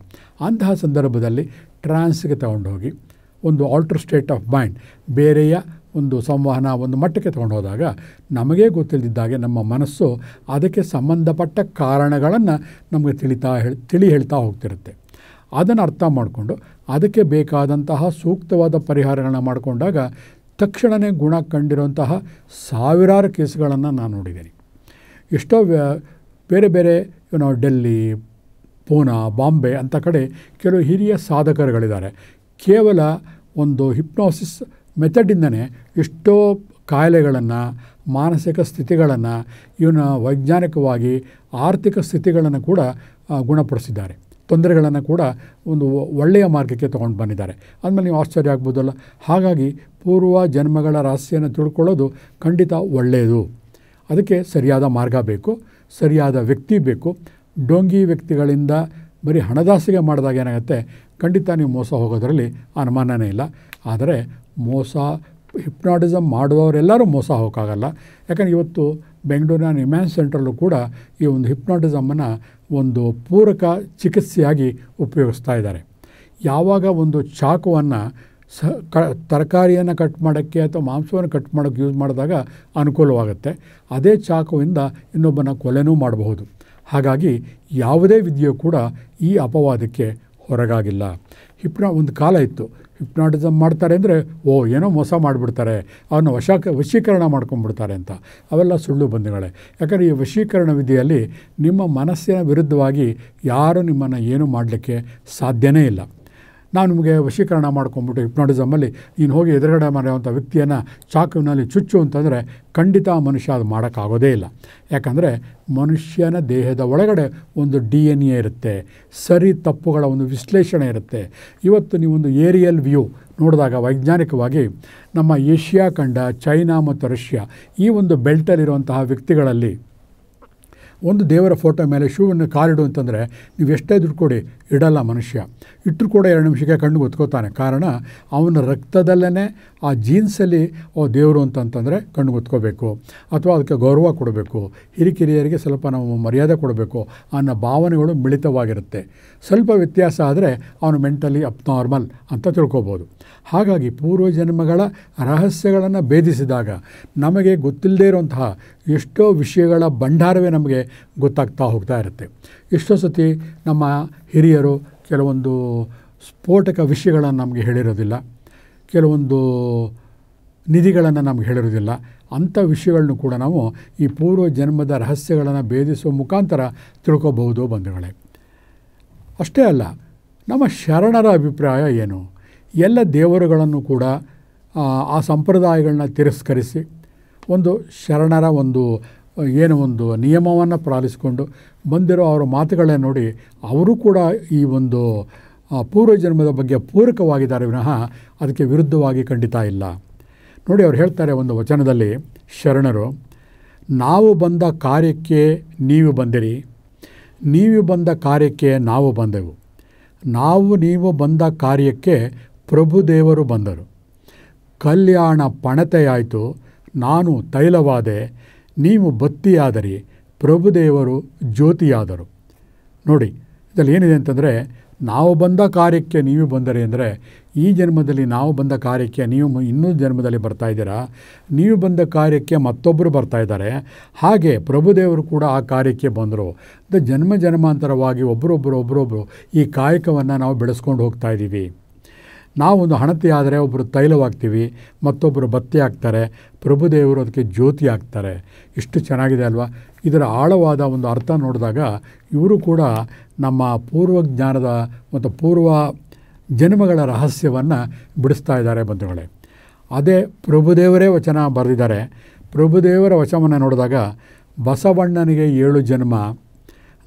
Speaker 1: ಅಂತಹ ಸಂದರ್ಭದಲ್ಲಿ ಟ್ರಾನ್ಸ್ಗೆ ತಗೊಂಡೋಗಿ ಒಂದು ಆಲ್ಟರ್ ಸ್ಟೇಟ್ ಆಫ್ ಮೈಂಡ್ ಬೇರೆಯ ಒಂದು ಸಂವಹನ ಒಂದು ಮಟ್ಟಕ್ಕೆ ತಗೊಂಡು ಹೋದಾಗ ನಮಗೇ ಗೊತ್ತಿಲ್ಲದಿದ್ದಾಗೆ ನಮ್ಮ ಮನಸ್ಸು ಅದಕ್ಕೆ ಸಂಬಂಧಪಟ್ಟ ಕಾರಣಗಳನ್ನು ನಮಗೆ ತಿಳಿತಾ ಹೇಳಿ ತಿಳಿ ಹೇಳ್ತಾ ಹೋಗ್ತಿರುತ್ತೆ ಅದನ್ನು ಅರ್ಥ ಮಾಡಿಕೊಂಡು ಅದಕ್ಕೆ ಬೇಕಾದಂತಹ ಸೂಕ್ತವಾದ ಪರಿಹಾರಗಳನ್ನ ಮಾಡಿಕೊಂಡಾಗ ತಕ್ಷಣವೇ ಗುಣ ಕಂಡಿರುವಂತಹ ಸಾವಿರಾರು ಕೇಸ್ಗಳನ್ನು ನಾನು ನೋಡಿದ್ದೀನಿ ಎಷ್ಟೋ ಬೇರೆ ಬೇರೆ ನಾವು ಡೆಲ್ಲಿ ಪೂನಾ ಬಾಂಬೆ ಅಂಥ ಕಡೆ ಕೆಲವು ಹಿರಿಯ ಸಾಧಕರುಗಳಿದ್ದಾರೆ ಕೇವಲ ಒಂದು ಹಿಪ್ನೋಸಿಸ್ ಮೆಥಡಿಂದನೇ ಎಷ್ಟೋ ಕಾಯಿಲೆಗಳನ್ನು ಮಾನಸಿಕ ಸ್ಥಿತಿಗಳನ್ನು ಇವನ ವೈಜ್ಞಾನಿಕವಾಗಿ ಆರ್ಥಿಕ ಸ್ಥಿತಿಗಳನ್ನು ಕೂಡ ಗುಣಪಡಿಸಿದ್ದಾರೆ ತೊಂದರೆಗಳನ್ನು ಕೂಡ ಒಂದು ಒಳ್ಳೆಯ ಮಾರ್ಗಕ್ಕೆ ತೊಗೊಂಡು ಬಂದಿದ್ದಾರೆ ಆದಮೇಲೆ ನೀವು ಆಶ್ಚರ್ಯ ಆಗ್ಬೋದಲ್ಲ ಹಾಗಾಗಿ ಪೂರ್ವ ಜನ್ಮಗಳ ರಹಸ್ಯನ ತಿಳ್ಕೊಳ್ಳೋದು ಖಂಡಿತ ಒಳ್ಳೆಯದು ಅದಕ್ಕೆ ಸರಿಯಾದ ಮಾರ್ಗ ಬೇಕು ಸರಿಯಾದ ವ್ಯಕ್ತಿ ಬೇಕು ಡೋಂಗಿ ವ್ಯಕ್ತಿಗಳಿಂದ ಬರೀ ಹಣದಾಸಿಗೆ ಮಾಡಿದಾಗ ಏನಾಗುತ್ತೆ ಖಂಡಿತ ನೀವು ಮೋಸ ಹೋಗೋದರಲ್ಲಿ ಅನುಮಾನನೇ ಇಲ್ಲ ಆದರೆ ಮೋಸ ಹಿಪ್ನಾಟಿಸಮ್ ಮಾಡುವವರೆಲ್ಲರೂ ಮೋಸ ಹೋಗೋಕ್ಕಾಗಲ್ಲ ಯಾಕಂದರೆ ಇವತ್ತು ಬೆಂಗಳೂರಿನ ನಿಮ್ಯಾನ್ಸ್ ಸೆಂಟ್ರಲ್ಲೂ ಕೂಡ ಈ ಒಂದು ಹಿಪ್ನಾಟಿಸಮನ್ನು ಒಂದು ಪೂರಕ ಚಿಕಿತ್ಸೆಯಾಗಿ ಉಪಯೋಗಿಸ್ತಾ ಇದ್ದಾರೆ ಯಾವಾಗ ಒಂದು ಚಾಕುವನ್ನು ಸ ಕ ತರಕಾರಿಯನ್ನು ಕಟ್ ಮಾಡೋಕ್ಕೆ ಅಥವಾ ಮಾಂಸವನ್ನು ಕಟ್ ಮಾಡೋಕ್ಕೆ ಯೂಸ್ ಮಾಡಿದಾಗ ಅನುಕೂಲವಾಗುತ್ತೆ ಅದೇ ಚಾಕುವಿಂದ ಇನ್ನೊಬ್ಬನ ಕೊಲೆನೂ ಮಾಡಬಹುದು ಹಾಗಾಗಿ ಯಾವುದೇ ವಿದ್ಯೆಯು ಕೂಡ ಈ ಅಪವಾದಕ್ಕೆ ಹೊರಗಾಗಿಲ್ಲ ಹಿಪ್ನಾ ಒಂದು ಕಾಲ ಇತ್ತು ಹಿಪ್ನಾಟಿಸಮ್ ಮಾಡ್ತಾರೆ ಅಂದರೆ ಓ ಏನೋ ಮೋಸ ಮಾಡಿಬಿಡ್ತಾರೆ ಅವನ್ನ ವಶಾಕ ವಶೀಕರಣ ಮಾಡ್ಕೊಂಡ್ಬಿಡ್ತಾರೆ ಅಂತ ಅವೆಲ್ಲ ಸುಳ್ಳು ಬಂದಿಗಳೇ ಯಾಕಂದರೆ ಈ ವಶೀಕರಣ ವಿದ್ಯೆಯಲ್ಲಿ ನಿಮ್ಮ ಮನಸ್ಸಿನ ವಿರುದ್ಧವಾಗಿ ಯಾರೂ ನಿಮ್ಮನ್ನು ಏನೂ ಮಾಡಲಿಕ್ಕೆ ಸಾಧ್ಯವೇ ಇಲ್ಲ ನಾನು ನಿಮಗೆ ವಶೀಕರಣ ಮಾಡ್ಕೊಂಬಿಟ್ಟು ಹಿಪ್ನಾಟಿಸಮಲ್ಲಿ ನೀನು ಹೋಗಿ ಎದುರುಗಡೆ ಮಾಡುವಂಥ ವ್ಯಕ್ತಿಯನ್ನು ಚಾಕುವಿನಲ್ಲಿ ಚುಚ್ಚು ಅಂತಂದರೆ ಖಂಡಿತ ಮನುಷ್ಯ ಅದು ಮಾಡೋಕ್ಕಾಗೋದೇ ಇಲ್ಲ ಯಾಕಂದರೆ ಮನುಷ್ಯನ ದೇಹದ ಒಳಗಡೆ ಒಂದು ಡಿ ಎನ್ ಎ ಇರುತ್ತೆ ಸರಿ ತಪ್ಪುಗಳ ಒಂದು ವಿಶ್ಲೇಷಣೆ ಇರುತ್ತೆ ಇವತ್ತು ನೀವೊಂದು ಏರಿಯಲ್ ವ್ಯೂ ನೋಡಿದಾಗ ವೈಜ್ಞಾನಿಕವಾಗಿ ನಮ್ಮ ಏಷ್ಯಾ ಖಂಡ ಚೈನಾ ಮತ್ತು ರಷ್ಯಾ ಈ ಒಂದು ಬೆಲ್ಟಲ್ಲಿರುವಂತಹ ವ್ಯಕ್ತಿಗಳಲ್ಲಿ ಒಂದು ದೇವರ ಫೋಟೋ ಮೇಲೆ ಶೂವನ್ನು ಕಾಲಿಡು ಅಂತಂದರೆ ನೀವು ಎಷ್ಟೇ ದುಡ್ಡು ಕೊಡಿ ಇಡಲ್ಲ ಮನುಷ್ಯ ಇಟ್ಟರು ಕೂಡ ಎರಡು ನಿಮಿಷಕ್ಕೆ ಕಣ್ಣು ಗೊತ್ಕೋತಾನೆ ಕಾರಣ ಅವನ ರಕ್ತದಲ್ಲೇ ಆ ಜೀನ್ಸಲ್ಲಿ ಓ ದೇವರು ಅಂತಂತಂದರೆ ಕಣ್ಣು ಗೊತ್ಕೋಬೇಕು ಅಥವಾ ಅದಕ್ಕೆ ಗೌರವ ಕೊಡಬೇಕು ಹಿರಿಕಿರಿಯರಿಗೆ ಸ್ವಲ್ಪ ನಾವು ಮರ್ಯಾದೆ ಕೊಡಬೇಕು ಅನ್ನೋ ಭಾವನೆಗಳು ಮಿಳಿತವಾಗಿರುತ್ತೆ ಸ್ವಲ್ಪ ವ್ಯತ್ಯಾಸ ಆದರೆ ಅವನು ಮೆಂಟಲಿ ಅಬ್ನಾರ್ಮಲ್ ಅಂತ ತಿಳ್ಕೊಬೋದು ಹಾಗಾಗಿ ಪೂರ್ವಜನ್ಮಗಳ ರಹಸ್ಯಗಳನ್ನು ಭೇದಿಸಿದಾಗ ನಮಗೆ ಗೊತ್ತಿಲ್ಲದೇ ಇರುವಂತಹ ಎಷ್ಟೋ ವಿಷಯಗಳ ಭಂಡಾರವೇ ನಮಗೆ ಗೊತ್ತಾಗ್ತಾ ಹೋಗ್ತಾ ಇರುತ್ತೆ ಎಷ್ಟೋ ಸತಿ ನಮ್ಮ ಹಿರಿಯರು ಕೆಲವೊಂದು ಸ್ಫೋಟಕ ವಿಷಯಗಳನ್ನು ನಮಗೆ ಹೇಳಿರೋದಿಲ್ಲ ಕೆಲವೊಂದು ನಿಧಿಗಳನ್ನು ನಮ್ಗೆ ಹೇಳಿರೋದಿಲ್ಲ ಅಂಥ ವಿಷಯಗಳನ್ನು ಕೂಡ ನಾವು ಈ ಪೂರ್ವ ಜನ್ಮದ ರಹಸ್ಯಗಳನ್ನು ಭೇದಿಸುವ ಮುಖಾಂತರ ತಿಳ್ಕೋಬಹುದು ಬಂಧುಗಳೇ ಅಷ್ಟೇ ಅಲ್ಲ ನಮ್ಮ ಶರಣರ ಅಭಿಪ್ರಾಯ ಏನು ಎಲ್ಲ ದೇವರುಗಳನ್ನು ಕೂಡ ಆ ಸಂಪ್ರದಾಯಗಳನ್ನ ತಿರಸ್ಕರಿಸಿ ಒಂದು ಶರಣರ ಒಂದು ಏನು ಒಂದು ನಿಯಮವನ್ನು ಪಾಲಿಸಿಕೊಂಡು ಬಂದಿರೋ ಅವರ ಮಾತುಗಳೇ ನೋಡಿ ಅವರು ಕೂಡ ಈ ಒಂದು ಪೂರ್ವ ಜನ್ಮದ ಬಗ್ಗೆ ಪೂರಕವಾಗಿದ್ದಾರೆ ವಿನಃ ಅದಕ್ಕೆ ವಿರುದ್ಧವಾಗಿ ಖಂಡಿತ ಇಲ್ಲ ನೋಡಿ ಅವ್ರು ಹೇಳ್ತಾರೆ ಒಂದು ವಚನದಲ್ಲಿ ಶರಣರು ನಾವು ಬಂದ ಕಾರ್ಯಕ್ಕೆ ನೀವು ಬಂದಿರಿ ನೀವು ಬಂದ ಕಾರ್ಯಕ್ಕೆ ನಾವು ಬಂದೆವು ನಾವು ನೀವು ಬಂದ ಕಾರ್ಯಕ್ಕೆ ಪ್ರಭುದೇವರು ಬಂದರು ಕಲ್ಯಾಣ ಪಣತೆಯಾಯಿತು ನಾನು ತೈಲವಾದೆ ನೀವು ಬತ್ತಿಯಾದರೆ ಪ್ರಭುದೇವರು ಜ್ಯೋತಿಯಾದರು ನೋಡಿ ಇದರಲ್ಲಿ ಏನಿದೆ ಅಂತಂದರೆ ನಾವು ಬಂದ ಕಾರ್ಯಕ್ಕೆ ನೀವು ಬಂದರೆ ಅಂದರೆ ಈ ಜನ್ಮದಲ್ಲಿ ನಾವು ಬಂದ ಕಾರ್ಯಕ್ಕೆ ನೀವು ಇನ್ನೂ ಜನ್ಮದಲ್ಲಿ ಬರ್ತಾ ಇದ್ದೀರಾ ನೀವು ಬಂದ ಕಾರ್ಯಕ್ಕೆ ಮತ್ತೊಬ್ಬರು ಬರ್ತಾ ಇದ್ದಾರೆ ಹಾಗೆ ಪ್ರಭುದೇವರು ಕೂಡ ಆ ಕಾರ್ಯಕ್ಕೆ ಬಂದರು ದ ಜನ್ಮ ಜನ್ಮಾಂತರವಾಗಿ ಒಬ್ಬರೊಬ್ಬರು ಒಬ್ಬರೊಬ್ಬರು ಈ ಕಾಯಕವನ್ನು ನಾವು ಬೆಳೆಸ್ಕೊಂಡು ಹೋಗ್ತಾ ಇದ್ದೀವಿ ನಾವೊಂದು ಹಣತೆ ಆದರೆ ಒಬ್ಬರು ತೈಲವಾಗ್ತೀವಿ ಮತ್ತೊಬ್ಬರು ಬತ್ತಿ ಆಗ್ತಾರೆ ಪ್ರಭುದೇವರು ಅದಕ್ಕೆ ಜ್ಯೋತಿ ಆಗ್ತಾರೆ ಇಷ್ಟು ಚೆನ್ನಾಗಿದೆ ಅಲ್ವಾ ಇದರ ಆಳವಾದ ಒಂದು ಅರ್ಥ ನೋಡಿದಾಗ ಇವರು ಕೂಡ ನಮ್ಮ ಪೂರ್ವ ಜ್ಞಾನದ ಮತ್ತು ಪೂರ್ವ ಜನ್ಮಗಳ ರಹಸ್ಯವನ್ನು ಬಿಡಿಸ್ತಾ ಇದ್ದಾರೆ ಬಂಧುಗಳೇ ಅದೇ ಪ್ರಭುದೇವರೇ ವಚನ ಬರೆದಿದ್ದಾರೆ ಪ್ರಭುದೇವರ ವಚನವನ್ನು ನೋಡಿದಾಗ ಬಸವಣ್ಣನಿಗೆ ಏಳು ಜನ್ಮ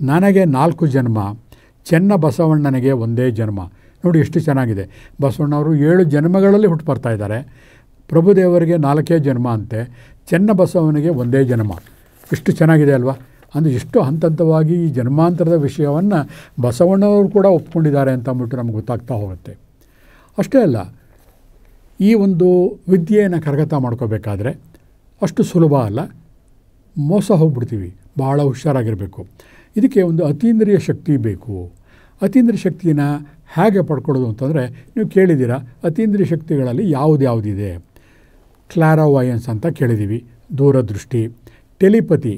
Speaker 1: ನನಗೆ ನಾಲ್ಕು ಜನ್ಮ ಚೆನ್ನ ಬಸವಣ್ಣನಿಗೆ ಒಂದೇ ಜನ್ಮ ನೋಡಿ ಎಷ್ಟು ಚೆನ್ನಾಗಿದೆ ಬಸವಣ್ಣವರು ಏಳು ಜನ್ಮಗಳಲ್ಲಿ ಹುಟ್ಟು ಬರ್ತಾ ಇದ್ದಾರೆ ಪ್ರಭುದೇವರಿಗೆ ನಾಲ್ಕೇ ಜನ್ಮ ಅಂತೆ ಚೆನ್ನಬಸವನಿಗೆ ಒಂದೇ ಜನ್ಮ ಇಷ್ಟು ಚೆನ್ನಾಗಿದೆ ಅಲ್ವಾ ಅಂದರೆ ಎಷ್ಟು ಹಂತ ಹಂತವಾಗಿ ಈ ಜನ್ಮಾಂತರದ ವಿಷಯವನ್ನು ಬಸವಣ್ಣವರು ಕೂಡ ಒಪ್ಕೊಂಡಿದ್ದಾರೆ ಅಂತ ಅಂದ್ಬಿಟ್ಟು ನಮ್ಗೆ ಗೊತ್ತಾಗ್ತಾ ಹೋಗುತ್ತೆ ಅಷ್ಟೇ ಅಲ್ಲ ಈ ಒಂದು ವಿದ್ಯೆಯನ್ನು ಕರಗತ ಮಾಡ್ಕೋಬೇಕಾದ್ರೆ ಅಷ್ಟು ಸುಲಭ ಅಲ್ಲ ಮೋಸ ಹೋಗ್ಬಿಡ್ತೀವಿ ಭಾಳ ಹುಷಾರಾಗಿರಬೇಕು ಇದಕ್ಕೆ ಒಂದು ಅತೀಂದ್ರಿಯ ಶಕ್ತಿ ಬೇಕು ಅತೀಂದ್ರಿಯ ಶಕ್ತಿನ ಹೇಗೆ ಪಡ್ಕೊಳ್ಳೋದು ಅಂತಂದರೆ ನೀವು ಕೇಳಿದ್ದೀರಾ ಅತೀಂದ್ರಿಯ ಶಕ್ತಿಗಳಲ್ಲಿ ಯಾವುದು ಯಾವುದಿದೆ ಕ್ಲಾರೋವಯನ್ಸ್ ಅಂತ ಕೇಳಿದ್ದೀವಿ ದೂರದೃಷ್ಟಿ ಟೆಲಿಪತಿ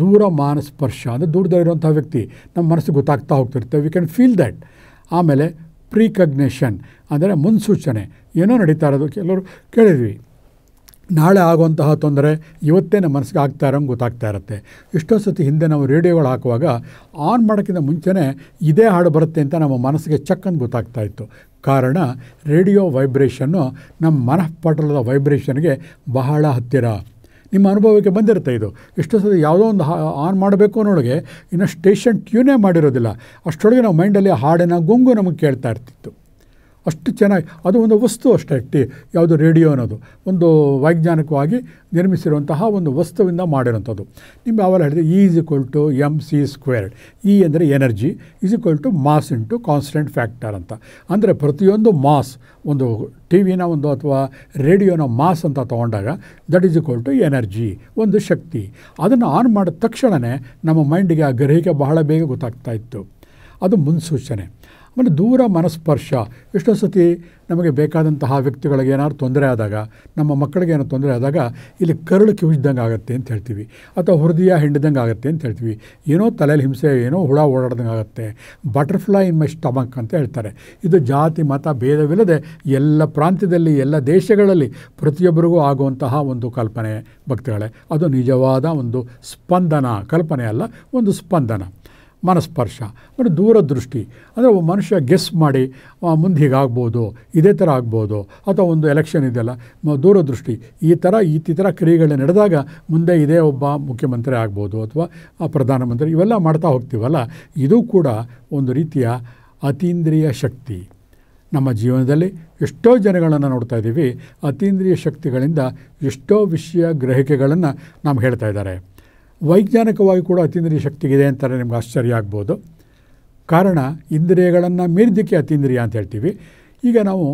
Speaker 1: ದೂರ ಮಾನಸ್ಪರ್ಶ ಅಂದರೆ ದೂರದಲ್ಲಿರುವಂಥ ವ್ಯಕ್ತಿ ನಮ್ಮ ಮನಸ್ಸು ಗೊತ್ತಾಗ್ತಾ ಹೋಗ್ತಿರ್ತೇವೆ ವಿ ಕ್ಯಾನ್ ಫೀಲ್ ದ್ಯಾಟ್ ಆಮೇಲೆ ಪ್ರೀಕಗ್ನೇಷನ್ ಅಂದರೆ ಮುನ್ಸೂಚನೆ ಏನೋ ನಡೀತಾ ಇರೋದು ಕೆಲವರು ಕೇಳಿದ್ವಿ ನಾಳೆ ಆಗುವಂತಹ ತೊಂದರೆ ಇವತ್ತೇ ನಮ್ಮ ಮನಸ್ಸಿಗೆ ಆಗ್ತಾ ಇರೋಂಗೆ ಗೊತ್ತಾಗ್ತಾ ಇರುತ್ತೆ ಎಷ್ಟೋ ಸತಿ ಹಿಂದೆ ನಾವು ರೇಡಿಯೋಗಳು ಹಾಕುವಾಗ ಆನ್ ಮಾಡೋಕ್ಕಿಂತ ಮುಂಚೆನೇ ಇದೇ ಹಾಡು ಬರುತ್ತೆ ಅಂತ ನಮ್ಮ ಮನಸ್ಸಿಗೆ ಚಕ್ಕನ್ ಗೊತ್ತಾಗ್ತಾ ಇತ್ತು ಕಾರಣ ರೇಡಿಯೋ ವೈಬ್ರೇಷನ್ನು ನಮ್ಮ ಮನಃಪಟಲದ ವೈಬ್ರೇಷನ್ಗೆ ಬಹಳ ಹತ್ತಿರ ನಿಮ್ಮ ಅನುಭವಕ್ಕೆ ಬಂದಿರುತ್ತೆ ಇದು ಎಷ್ಟೋ ಸತಿ ಯಾವುದೋ ಒಂದು ಆನ್ ಮಾಡಬೇಕು ಅನ್ನೋಳಗೆ ಇನ್ನೂ ಸ್ಟೇಷನ್ ಟ್ಯೂನೇ ಮಾಡಿರೋದಿಲ್ಲ ಅಷ್ಟೊಳಗೆ ನಾವು ಮೈಂಡಲ್ಲಿ ಹಾಡಿನ ಗುಂಗು ನಮಗೆ ಕೇಳ್ತಾ ಇರ್ತಿತ್ತು ಅಷ್ಟು ಚೆನ್ನಾಗಿ ಅದು ಒಂದು ವಸ್ತು ಅಷ್ಟೇ ಟಿ ಯಾವುದು ರೇಡಿಯೋ ಅನ್ನೋದು ಒಂದು ವೈಜ್ಞಾನಿಕವಾಗಿ ನಿರ್ಮಿಸಿರುವಂತಹ ಒಂದು ವಸ್ತುವಿಂದ ಮಾಡಿರೋಂಥದ್ದು ನಿಮ್ಗೆ ಅವರು ಹೇಳಿದೆ E is equal to M C square E ಅಂದರೆ energy is equal to mass into constant factor ಅಂತ ಅಂದರೆ ಪ್ರತಿಯೊಂದು ಮಾಸ್ ಒಂದು ಟಿ ವಿನ ಒಂದು ಅಥವಾ ರೇಡಿಯೋನ ಮಾಸ್ ಅಂತ ತೊಗೊಂಡಾಗ that is equal to energy ಒಂದು ಶಕ್ತಿ ಅದನ್ನು ಆನ್ ಮಾಡಿದ ತಕ್ಷಣವೇ ನಮ್ಮ ಮೈಂಡಿಗೆ ಆ ಗ್ರಹಿಕೆ ಬಹಳ ಬೇಗ ಗೊತ್ತಾಗ್ತಾ ಇತ್ತು ಅದು ಮುನ್ಸೂಚನೆ ಮತ್ತು ದೂರ ಮನಸ್ಪರ್ಶ ಎಷ್ಟೋ ಸತಿ ನಮಗೆ ಬೇಕಾದಂತಹ ವ್ಯಕ್ತಿಗಳಿಗೆ ಏನಾದ್ರು ತೊಂದರೆ ಆದಾಗ ನಮ್ಮ ಮಕ್ಕಳಿಗೆ ಏನೋ ತೊಂದರೆ ಆದಾಗ ಇಲ್ಲಿ ಕರಳು ಕಿವಿಜ್ದಂಗೆ ಆಗುತ್ತೆ ಅಂತ ಹೇಳ್ತೀವಿ ಅಥವಾ ಹೃದಯ ಹಿಂಡಿದಂಗೆ ಆಗುತ್ತೆ ಅಂತ ಹೇಳ್ತೀವಿ ಏನೋ ತಲೆಯಲ್ಲಿ ಹಿಂಸೆ ಏನೋ ಹುಳ ಓಡಾಡ್ದಂಗೆ ಆಗುತ್ತೆ ಬಟರ್ಫ್ಲೈ ಇನ್ ಮೈ ಸ್ಟಮಕ್ ಅಂತ ಹೇಳ್ತಾರೆ ಇದು ಜಾತಿ ಮತ ಭೇದವಿಲ್ಲದೆ ಎಲ್ಲ ಪ್ರಾಂತ್ಯದಲ್ಲಿ ಎಲ್ಲ ದೇಶಗಳಲ್ಲಿ ಪ್ರತಿಯೊಬ್ಬರಿಗೂ ಆಗುವಂತಹ ಒಂದು ಕಲ್ಪನೆ ಭಕ್ತಿಗಳೇ ಅದು ನಿಜವಾದ ಒಂದು ಸ್ಪಂದನ ಕಲ್ಪನೆ ಅಲ್ಲ ಒಂದು ಸ್ಪಂದನ ಮನಸ್ಪರ್ಶ ಮತ್ತು ದೂರದೃಷ್ಟಿ ಅಂದರೆ ಒಬ್ಬ ಮನುಷ್ಯ ಗೆಸ್ ಮಾಡಿ ಮುಂದೆ ಹೀಗಾಗ್ಬೋದು ಇದೇ ಥರ ಆಗ್ಬೋದು ಅಥವಾ ಒಂದು ಎಲೆಕ್ಷನ್ ಇದೆಯಲ್ಲ ದೂರದೃಷ್ಟಿ ಈ ಥರ ಈ ಥರ ಕ್ರಿಯೆಗಳನ್ನ ನಡೆದಾಗ ಮುಂದೆ ಇದೇ ಒಬ್ಬ ಮುಖ್ಯಮಂತ್ರಿ ಆಗ್ಬೋದು ಅಥವಾ ಪ್ರಧಾನಮಂತ್ರಿ ಇವೆಲ್ಲ ಮಾಡ್ತಾ ಹೋಗ್ತೀವಲ್ಲ ಇದು ಕೂಡ ಒಂದು ರೀತಿಯ ಅತೀಂದ್ರಿಯ ಶಕ್ತಿ ನಮ್ಮ ಜೀವನದಲ್ಲಿ ಎಷ್ಟೋ ಜನಗಳನ್ನು ನೋಡ್ತಾ ಇದ್ದೀವಿ ಅತೀಂದ್ರಿಯ ಶಕ್ತಿಗಳಿಂದ ಎಷ್ಟೋ ವಿಷಯ ಗ್ರಹಿಕೆಗಳನ್ನು ನಾವು ಹೇಳ್ತಾ ಇದ್ದಾರೆ ವೈಜ್ಞಾನಿಕವಾಗಿ ಕೂಡ ಅತೀಂದ್ರಿಯ ಶಕ್ತಿಗಿದೆ ಅಂತಾರೆ ನಿಮ್ಗೆ ಆಶ್ಚರ್ಯ ಆಗ್ಬೋದು ಕಾರಣ ಇಂದ್ರಿಯಗಳನ್ನು ಮೀರಿದಕ್ಕೆ ಅತೀಂದ್ರಿಯ ಅಂತ ಹೇಳ್ತೀವಿ ಈಗ ನಾವು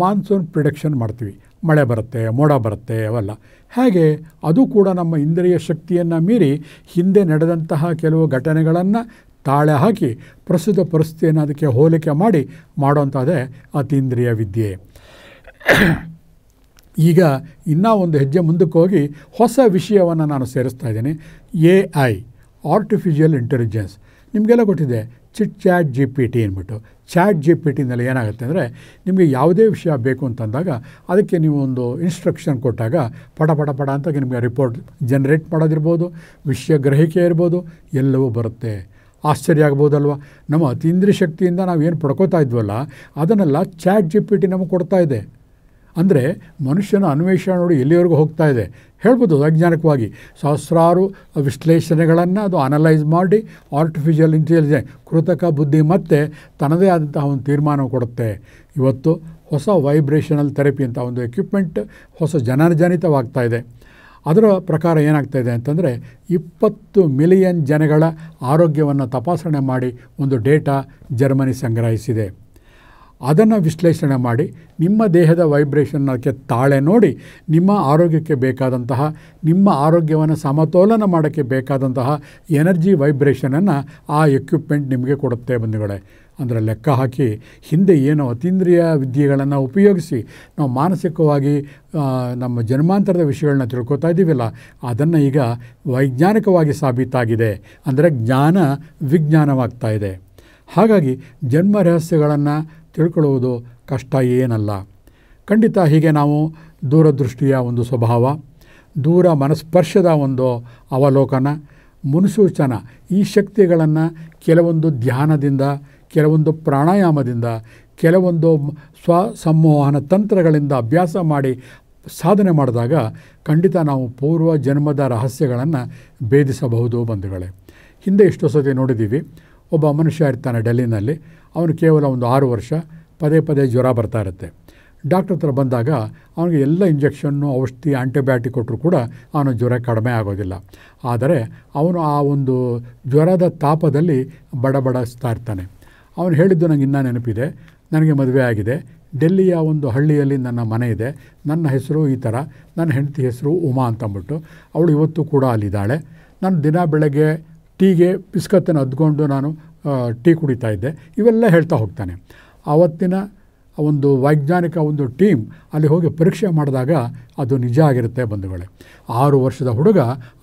Speaker 1: ಮಾನ್ಸೂನ್ ಪ್ರಿಡಕ್ಷನ್ ಮಾಡ್ತೀವಿ ಮಳೆ ಬರುತ್ತೆ ಮೋಡ ಬರುತ್ತೆ ಅವೆಲ್ಲ ಹಾಗೆ ಅದು ಕೂಡ ನಮ್ಮ ಇಂದ್ರಿಯ ಶಕ್ತಿಯನ್ನು ಮೀರಿ ಹಿಂದೆ ನಡೆದಂತಹ ಕೆಲವು ಘಟನೆಗಳನ್ನು ತಾಳೆ ಹಾಕಿ ಪ್ರಸ್ತುತ ಪರಿಸ್ಥಿತಿಯನ್ನು ಅದಕ್ಕೆ ಹೋಲಿಕೆ ಮಾಡಿ ಮಾಡೋಂಥದ್ದೇ ಅತೀಂದ್ರಿಯ ವಿದ್ಯೆ ಈಗ ಇನ್ನೂ ಒಂದು ಹೆಜ್ಜೆ ಮುಂದಕ್ಕೆ ಹೋಗಿ ಹೊಸ ವಿಷಯವನ್ನು ನಾನು ಸೇರಿಸ್ತಾ ಇದ್ದೀನಿ ಎ ಐ ಆರ್ಟಿಫಿಷಿಯಲ್ ಇಂಟೆಲಿಜೆನ್ಸ್ ನಿಮಗೆಲ್ಲ ಗೊತ್ತಿದೆ chit chat G P T ಅಂದ್ಬಿಟ್ಟು ಚಾಟ್ ಜಿ ಪಿ ಟಿನಲ್ಲಿ ಏನಾಗುತ್ತೆ ಅಂದರೆ ನಿಮಗೆ ಯಾವುದೇ ವಿಷಯ ಬೇಕು ಅಂತಂದಾಗ ಅದಕ್ಕೆ ನೀವು ಒಂದು ಇನ್ಸ್ಟ್ರಕ್ಷನ್ ಕೊಟ್ಟಾಗ ಪಟ ಪಟ ಪಡ ಅಂತ ನಿಮಗೆ ರಿಪೋರ್ಟ್ ಜನರೇಟ್ ಮಾಡೋದಿರ್ಬೋದು ವಿಷಯ ಗ್ರಹಿಕೆ ಇರ್ಬೋದು ಎಲ್ಲವೂ ಬರುತ್ತೆ ಆಶ್ಚರ್ಯ ಆಗ್ಬೋದಲ್ವ ನಮ್ಮ ಅತೀಂದ್ರಿಯ ಶಕ್ತಿಯಿಂದ ನಾವು ಏನು ಪಡ್ಕೋತಾ ಇದ್ವಲ್ಲ ಅದನ್ನೆಲ್ಲ ಚಾಟ್ ಜಿ ಪಿ ಟಿ ನಮಗೆ ಕೊಡ್ತಾ ಇದೆ ಅಂದರೆ ಮನುಷ್ಯನ ಅನ್ವೇಷಣೆ ನೋಡಿ ಎಲ್ಲಿವರೆಗೂ ಹೋಗ್ತಾ ಇದೆ ಹೇಳ್ಬೋದು ವೈಜ್ಞಾನಿಕವಾಗಿ ಸಹಸ್ರಾರು ವಿಶ್ಲೇಷಣೆಗಳನ್ನು ಅದು ಅನಲೈಸ್ ಮಾಡಿ ಆರ್ಟಿಫಿಷಿಯಲ್ ಇಂಟೆಲಿಜೆನ್ಸ್ ಕೃತಕ ಬುದ್ಧಿ ಮತ್ತೆ ತನ್ನದೇ ಆದಂತಹ ಒಂದು ತೀರ್ಮಾನ ಕೊಡುತ್ತೆ ಇವತ್ತು ಹೊಸ ವೈಬ್ರೇಷನಲ್ ಥೆರಪಿ ಅಂತ ಒಂದು ಎಕ್ವಿಪ್ಮೆಂಟ್ ಹೊಸ ಜನಜನಿತವಾಗ್ತಾ ಇದೆ ಅದರ ಪ್ರಕಾರ ಏನಾಗ್ತಾ ಇದೆ ಅಂತಂದರೆ ಇಪ್ಪತ್ತು ಮಿಲಿಯನ್ ಜನಗಳ ಆರೋಗ್ಯವನ್ನು ತಪಾಸಣೆ ಮಾಡಿ ಒಂದು ಡೇಟಾ ಜರ್ಮನಿ ಸಂಗ್ರಹಿಸಿದೆ ಅದನ್ನು ವಿಶ್ಲೇಷಣೆ ಮಾಡಿ ನಿಮ್ಮ ದೇಹದ ವೈಬ್ರೇಷನ್ನಕ್ಕೆ ತಾಳೆ ನೋಡಿ ನಿಮ್ಮ ಆರೋಗ್ಯಕ್ಕೆ ಬೇಕಾದಂತಹ ನಿಮ್ಮ ಆರೋಗ್ಯವನ್ನು ಸಮತೋಲನ ಮಾಡೋಕ್ಕೆ ಬೇಕಾದಂತಹ ಎನರ್ಜಿ ವೈಬ್ರೇಷನನ್ನು ಆ ಎಕ್ವಿಪ್ಮೆಂಟ್ ನಿಮಗೆ ಕೊಡುತ್ತೆ ಬಂಧುಗಳೇ ಅಂದರೆ ಲೆಕ್ಕ ಹಾಕಿ ಹಿಂದೆ ಏನೋ ಅತೀಂದ್ರಿಯ ವಿದ್ಯೆಗಳನ್ನು ಉಪಯೋಗಿಸಿ ನಾವು ಮಾನಸಿಕವಾಗಿ ನಮ್ಮ ಜನ್ಮಾಂತರದ ವಿಷಯಗಳನ್ನ ತಿಳ್ಕೊತಾ ಇದ್ದೀವಲ್ಲ ಅದನ್ನು ಈಗ ವೈಜ್ಞಾನಿಕವಾಗಿ ಸಾಬೀತಾಗಿದೆ ಅಂದರೆ ಜ್ಞಾನ ವಿಜ್ಞಾನವಾಗ್ತಾ ಇದೆ ಹಾಗಾಗಿ ಜನ್ಮ ರಹಸ್ಯಗಳನ್ನು ತಿಳ್ಕೊಳ್ಳುವುದು ಕಷ್ಟ ಏನಲ್ಲ ಖಂಡಿತ ಹೀಗೆ ನಾವು ದೂರದೃಷ್ಟಿಯ ಒಂದು ಸ್ವಭಾವ ದೂರ ಮನಸ್ಪರ್ಶದ ಒಂದು ಅವಲೋಕನ ಮುನ್ಸೂಚನ ಈ ಶಕ್ತಿಗಳನ್ನು ಕೆಲವೊಂದು ಧ್ಯಾನದಿಂದ ಕೆಲವೊಂದು ಪ್ರಾಣಾಯಾಮದಿಂದ ಕೆಲವೊಂದು ಸ್ವ ತಂತ್ರಗಳಿಂದ ಅಭ್ಯಾಸ ಮಾಡಿ ಸಾಧನೆ ಮಾಡಿದಾಗ ಖಂಡಿತ ನಾವು ಪೂರ್ವ ಜನ್ಮದ ರಹಸ್ಯಗಳನ್ನು ಭೇದಿಸಬಹುದು ಬಂಧುಗಳೇ ಹಿಂದೆ ಎಷ್ಟೋ ಸತಿ ನೋಡಿದ್ದೀವಿ ಒಬ್ಬ ಮನುಷ್ಯ ಇರ್ತಾನೆ ಡೆಲ್ಲಿನಲ್ಲಿ ಅವನು ಕೇವಲ ಒಂದು ಆರು ವರ್ಷ ಪದೇ ಪದೇ ಜ್ವರ ಬರ್ತಾ ಇರುತ್ತೆ ಡಾಕ್ಟರ್ ಹತ್ರ ಬಂದಾಗ ಅವನಿಗೆ ಎಲ್ಲ ಇಂಜೆಕ್ಷನ್ನು ಔಷಧಿ ಆ್ಯಂಟಿಬಯೋಟಿಕ್ ಕೊಟ್ಟರು ಕೂಡ ಅವನ ಜ್ವರ ಕಡಿಮೆ ಆಗೋದಿಲ್ಲ ಆದರೆ ಅವನು ಆ ಒಂದು ಜ್ವರದ ತಾಪದಲ್ಲಿ ಬಡಬಡಿಸ್ತಾ ಇರ್ತಾನೆ ಅವನು ಹೇಳಿದ್ದು ನನಗೆ ಇನ್ನೂ ನೆನಪಿದೆ ನನಗೆ ಮದುವೆ ಆಗಿದೆ ಡೆಲ್ಲಿಯ ಒಂದು ಹಳ್ಳಿಯಲ್ಲಿ ನನ್ನ ಮನೆ ಇದೆ ನನ್ನ ಹೆಸರು ಈ ಥರ ನನ್ನ ಹೆಂಡತಿ ಹೆಸರು ಉಮಾ ಅಂತಂದ್ಬಿಟ್ಟು ಅವಳು ಇವತ್ತು ಕೂಡ ಅಲ್ಲಿದ್ದಾಳೆ ನಾನು ದಿನ ಬೆಳಗ್ಗೆ ಟೀಗೆ ಬಿಸ್ಕತ್ತನ್ನು ಹದ್ಕೊಂಡು ನಾನು ಟೀ ಕುಡಿತಾ ಇದ್ದೆ ಇವೆಲ್ಲ ಹೇಳ್ತಾ ಹೋಗ್ತಾನೆ ಆವತ್ತಿನ ಒಂದು ವೈಜ್ಞಾನಿಕ ಒಂದು ಟೀಮ್ ಅಲ್ಲಿ ಹೋಗಿ ಪರೀಕ್ಷೆ ಮಾಡಿದಾಗ ಅದು ನಿಜ ಆಗಿರುತ್ತೆ ಬಂಧುಗಳೇ ಆರು ವರ್ಷದ ಹುಡುಗ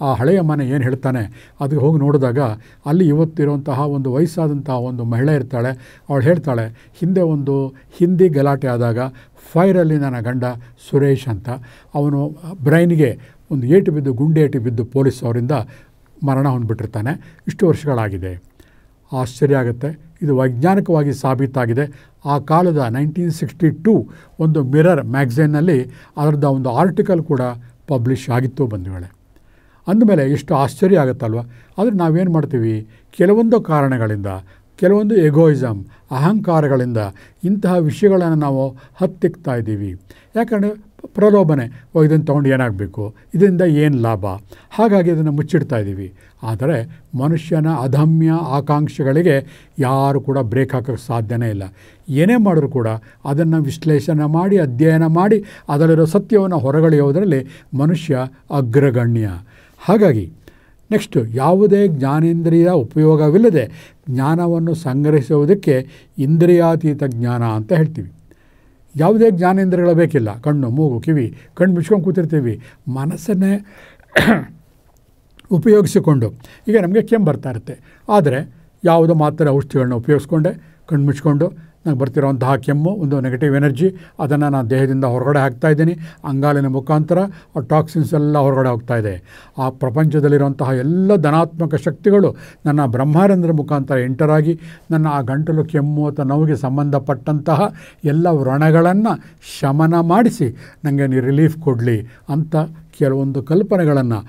Speaker 1: ಆ ಹಳೆಯ ಮನೆ ಏನು ಹೇಳ್ತಾನೆ ಅದಕ್ಕೆ ಹೋಗಿ ನೋಡಿದಾಗ ಅಲ್ಲಿ ಇವತ್ತಿರುವಂತಹ ಒಂದು ವಯಸ್ಸಾದಂತಹ ಒಂದು ಮಹಿಳೆ ಇರ್ತಾಳೆ ಅವಳು ಹೇಳ್ತಾಳೆ ಹಿಂದೆ ಒಂದು ಹಿಂದಿ ಗಲಾಟೆ ಆದಾಗ ಫೈರಲ್ಲಿ ನನ್ನ ಗಂಡ ಸುರೇಶ್ ಅಂತ ಅವನು ಬ್ರೈನ್ಗೆ ಒಂದು ಏಟು ಬಿದ್ದು ಗುಂಡೇಟು ಬಿದ್ದು ಪೊಲೀಸ್ ಅವರಿಂದ ಮರಣ ಹೊಂದ್ಬಿಟ್ಟಿರ್ತಾನೆ ಇಷ್ಟು ವರ್ಷಗಳಾಗಿದೆ ಆಶ್ಚರ್ಯ ಆಗುತ್ತೆ ಇದು ವೈಜ್ಞಾನಿಕವಾಗಿ ಸಾಬೀತಾಗಿದೆ ಆ ಕಾಲದ ನೈನ್ಟೀನ್ ಸಿಕ್ಸ್ಟಿ ಟೂ ಒಂದು ಮಿರರ್ ಮ್ಯಾಗ್ಝೈನಲ್ಲಿ ಅದರದ ಒಂದು ಆರ್ಟಿಕಲ್ ಕೂಡ ಪಬ್ಲಿಷ್ ಆಗಿತ್ತು ಬಂಧುಗಳೇ ಅಂದಮೇಲೆ ಎಷ್ಟು ಆಶ್ಚರ್ಯ ಆಗುತ್ತಲ್ವ ಆದರೆ ನಾವೇನು ಮಾಡ್ತೀವಿ ಕೆಲವೊಂದು ಕಾರಣಗಳಿಂದ ಕೆಲವೊಂದು ಎಗೋಯಿಸಮ್ ಅಹಂಕಾರಗಳಿಂದ ಇಂತಹ ವಿಷಯಗಳನ್ನು ನಾವು ಹತ್ತಿಕ್ತಾ ಇದ್ದೀವಿ ಯಾಕಂದರೆ ಪ್ರಲೋಭನೆ ಇದನ್ನು ತೊಗೊಂಡು ಏನಾಗಬೇಕು ಇದರಿಂದ ಏನು ಲಾಭ ಹಾಗಾಗಿ ಇದನ್ನು ಮುಚ್ಚಿಡ್ತಾ ಇದ್ದೀವಿ ಆದರೆ ಮನುಷ್ಯನ ಅಧಮ್ಯ ಆಕಾಂಕ್ಷೆಗಳಿಗೆ ಯಾರು ಕೂಡ ಬ್ರೇಕ್ ಹಾಕೋಕ್ಕೆ ಸಾಧ್ಯನೇ ಇಲ್ಲ ಏನೇ ಮಾಡಿದ್ರು ಕೂಡ ಅದನ್ನು ವಿಶ್ಲೇಷಣೆ ಮಾಡಿ ಅಧ್ಯಯನ ಮಾಡಿ ಅದರಲ್ಲಿರೋ ಸತ್ಯವನ್ನು ಹೊರಗಳೆಯುವುದರಲ್ಲಿ ಮನುಷ್ಯ ಅಗ್ರಗಣ್ಯ ಹಾಗಾಗಿ ನೆಕ್ಸ್ಟು ಯಾವುದೇ ಜ್ಞಾನೇಂದ್ರಿಯ ಉಪಯೋಗವಿಲ್ಲದೆ ಜ್ಞಾನವನ್ನು ಸಂಗ್ರಹಿಸುವುದಕ್ಕೆ ಇಂದ್ರಿಯಾತೀತ ಜ್ಞಾನ ಅಂತ ಹೇಳ್ತೀವಿ ಯಾವುದೇ ಜ್ಞಾನೇಂದ್ರಗಳು ಬೇಕಿಲ್ಲ ಕಣ್ಣು ಮೂಗು ಕಿವಿ ಕಣ್ಣು ಮುಚ್ಕೊಂಡು ಕೂತಿರ್ತೀವಿ ಮನಸ್ಸನ್ನೇ ಉಪಯೋಗಿಸಿಕೊಂಡು ಈಗ ನಮಗೆ ಕೆಮ್ಮು ಬರ್ತಾ ಇರುತ್ತೆ ಆದರೆ ಯಾವುದೋ ಮಾತ್ರೆ ಔಷಧಿಗಳನ್ನ ಉಪಯೋಗಿಸ್ಕೊಂಡೆ ಕಣ್ಣು ಮುಚ್ಕೊಂಡು ನನಗೆ ಬರ್ತಿರೋಂತಹ ಕೆಮ್ಮು ಒಂದು ನೆಗೆಟಿವ್ ಎನರ್ಜಿ ಅದನ್ನು ನಾನು ದೇಹದಿಂದ ಹೊರಗಡೆ ಇದ್ದೀನಿ ಅಂಗಾಲಿನ ಮುಖಾಂತರ ಆ ಟಾಕ್ಸಿನ್ಸ್ ಎಲ್ಲ ಹೊರಗಡೆ ಹೋಗ್ತಾ ಇದೆ ಆ ಪ್ರಪಂಚದಲ್ಲಿರುವಂತಹ ಎಲ್ಲ ಧನಾತ್ಮಕ ಶಕ್ತಿಗಳು ನನ್ನ ಬ್ರಹ್ಮಾರಂದ್ರ ಮುಖಾಂತರ ಎಂಟರಾಗಿ ನನ್ನ ಆ ಗಂಟಲು ಕೆಮ್ಮು ಅಥವಾ ನೋವಿಗೆ ಸಂಬಂಧಪಟ್ಟಂತಹ ಎಲ್ಲ ವ್ರಣಗಳನ್ನು ಶಮನ ಮಾಡಿಸಿ ನನಗೆ ರಿಲೀಫ್ ಕೊಡಲಿ ಅಂತ ಕೆಲವೊಂದು ಕಲ್ಪನೆಗಳನ್ನು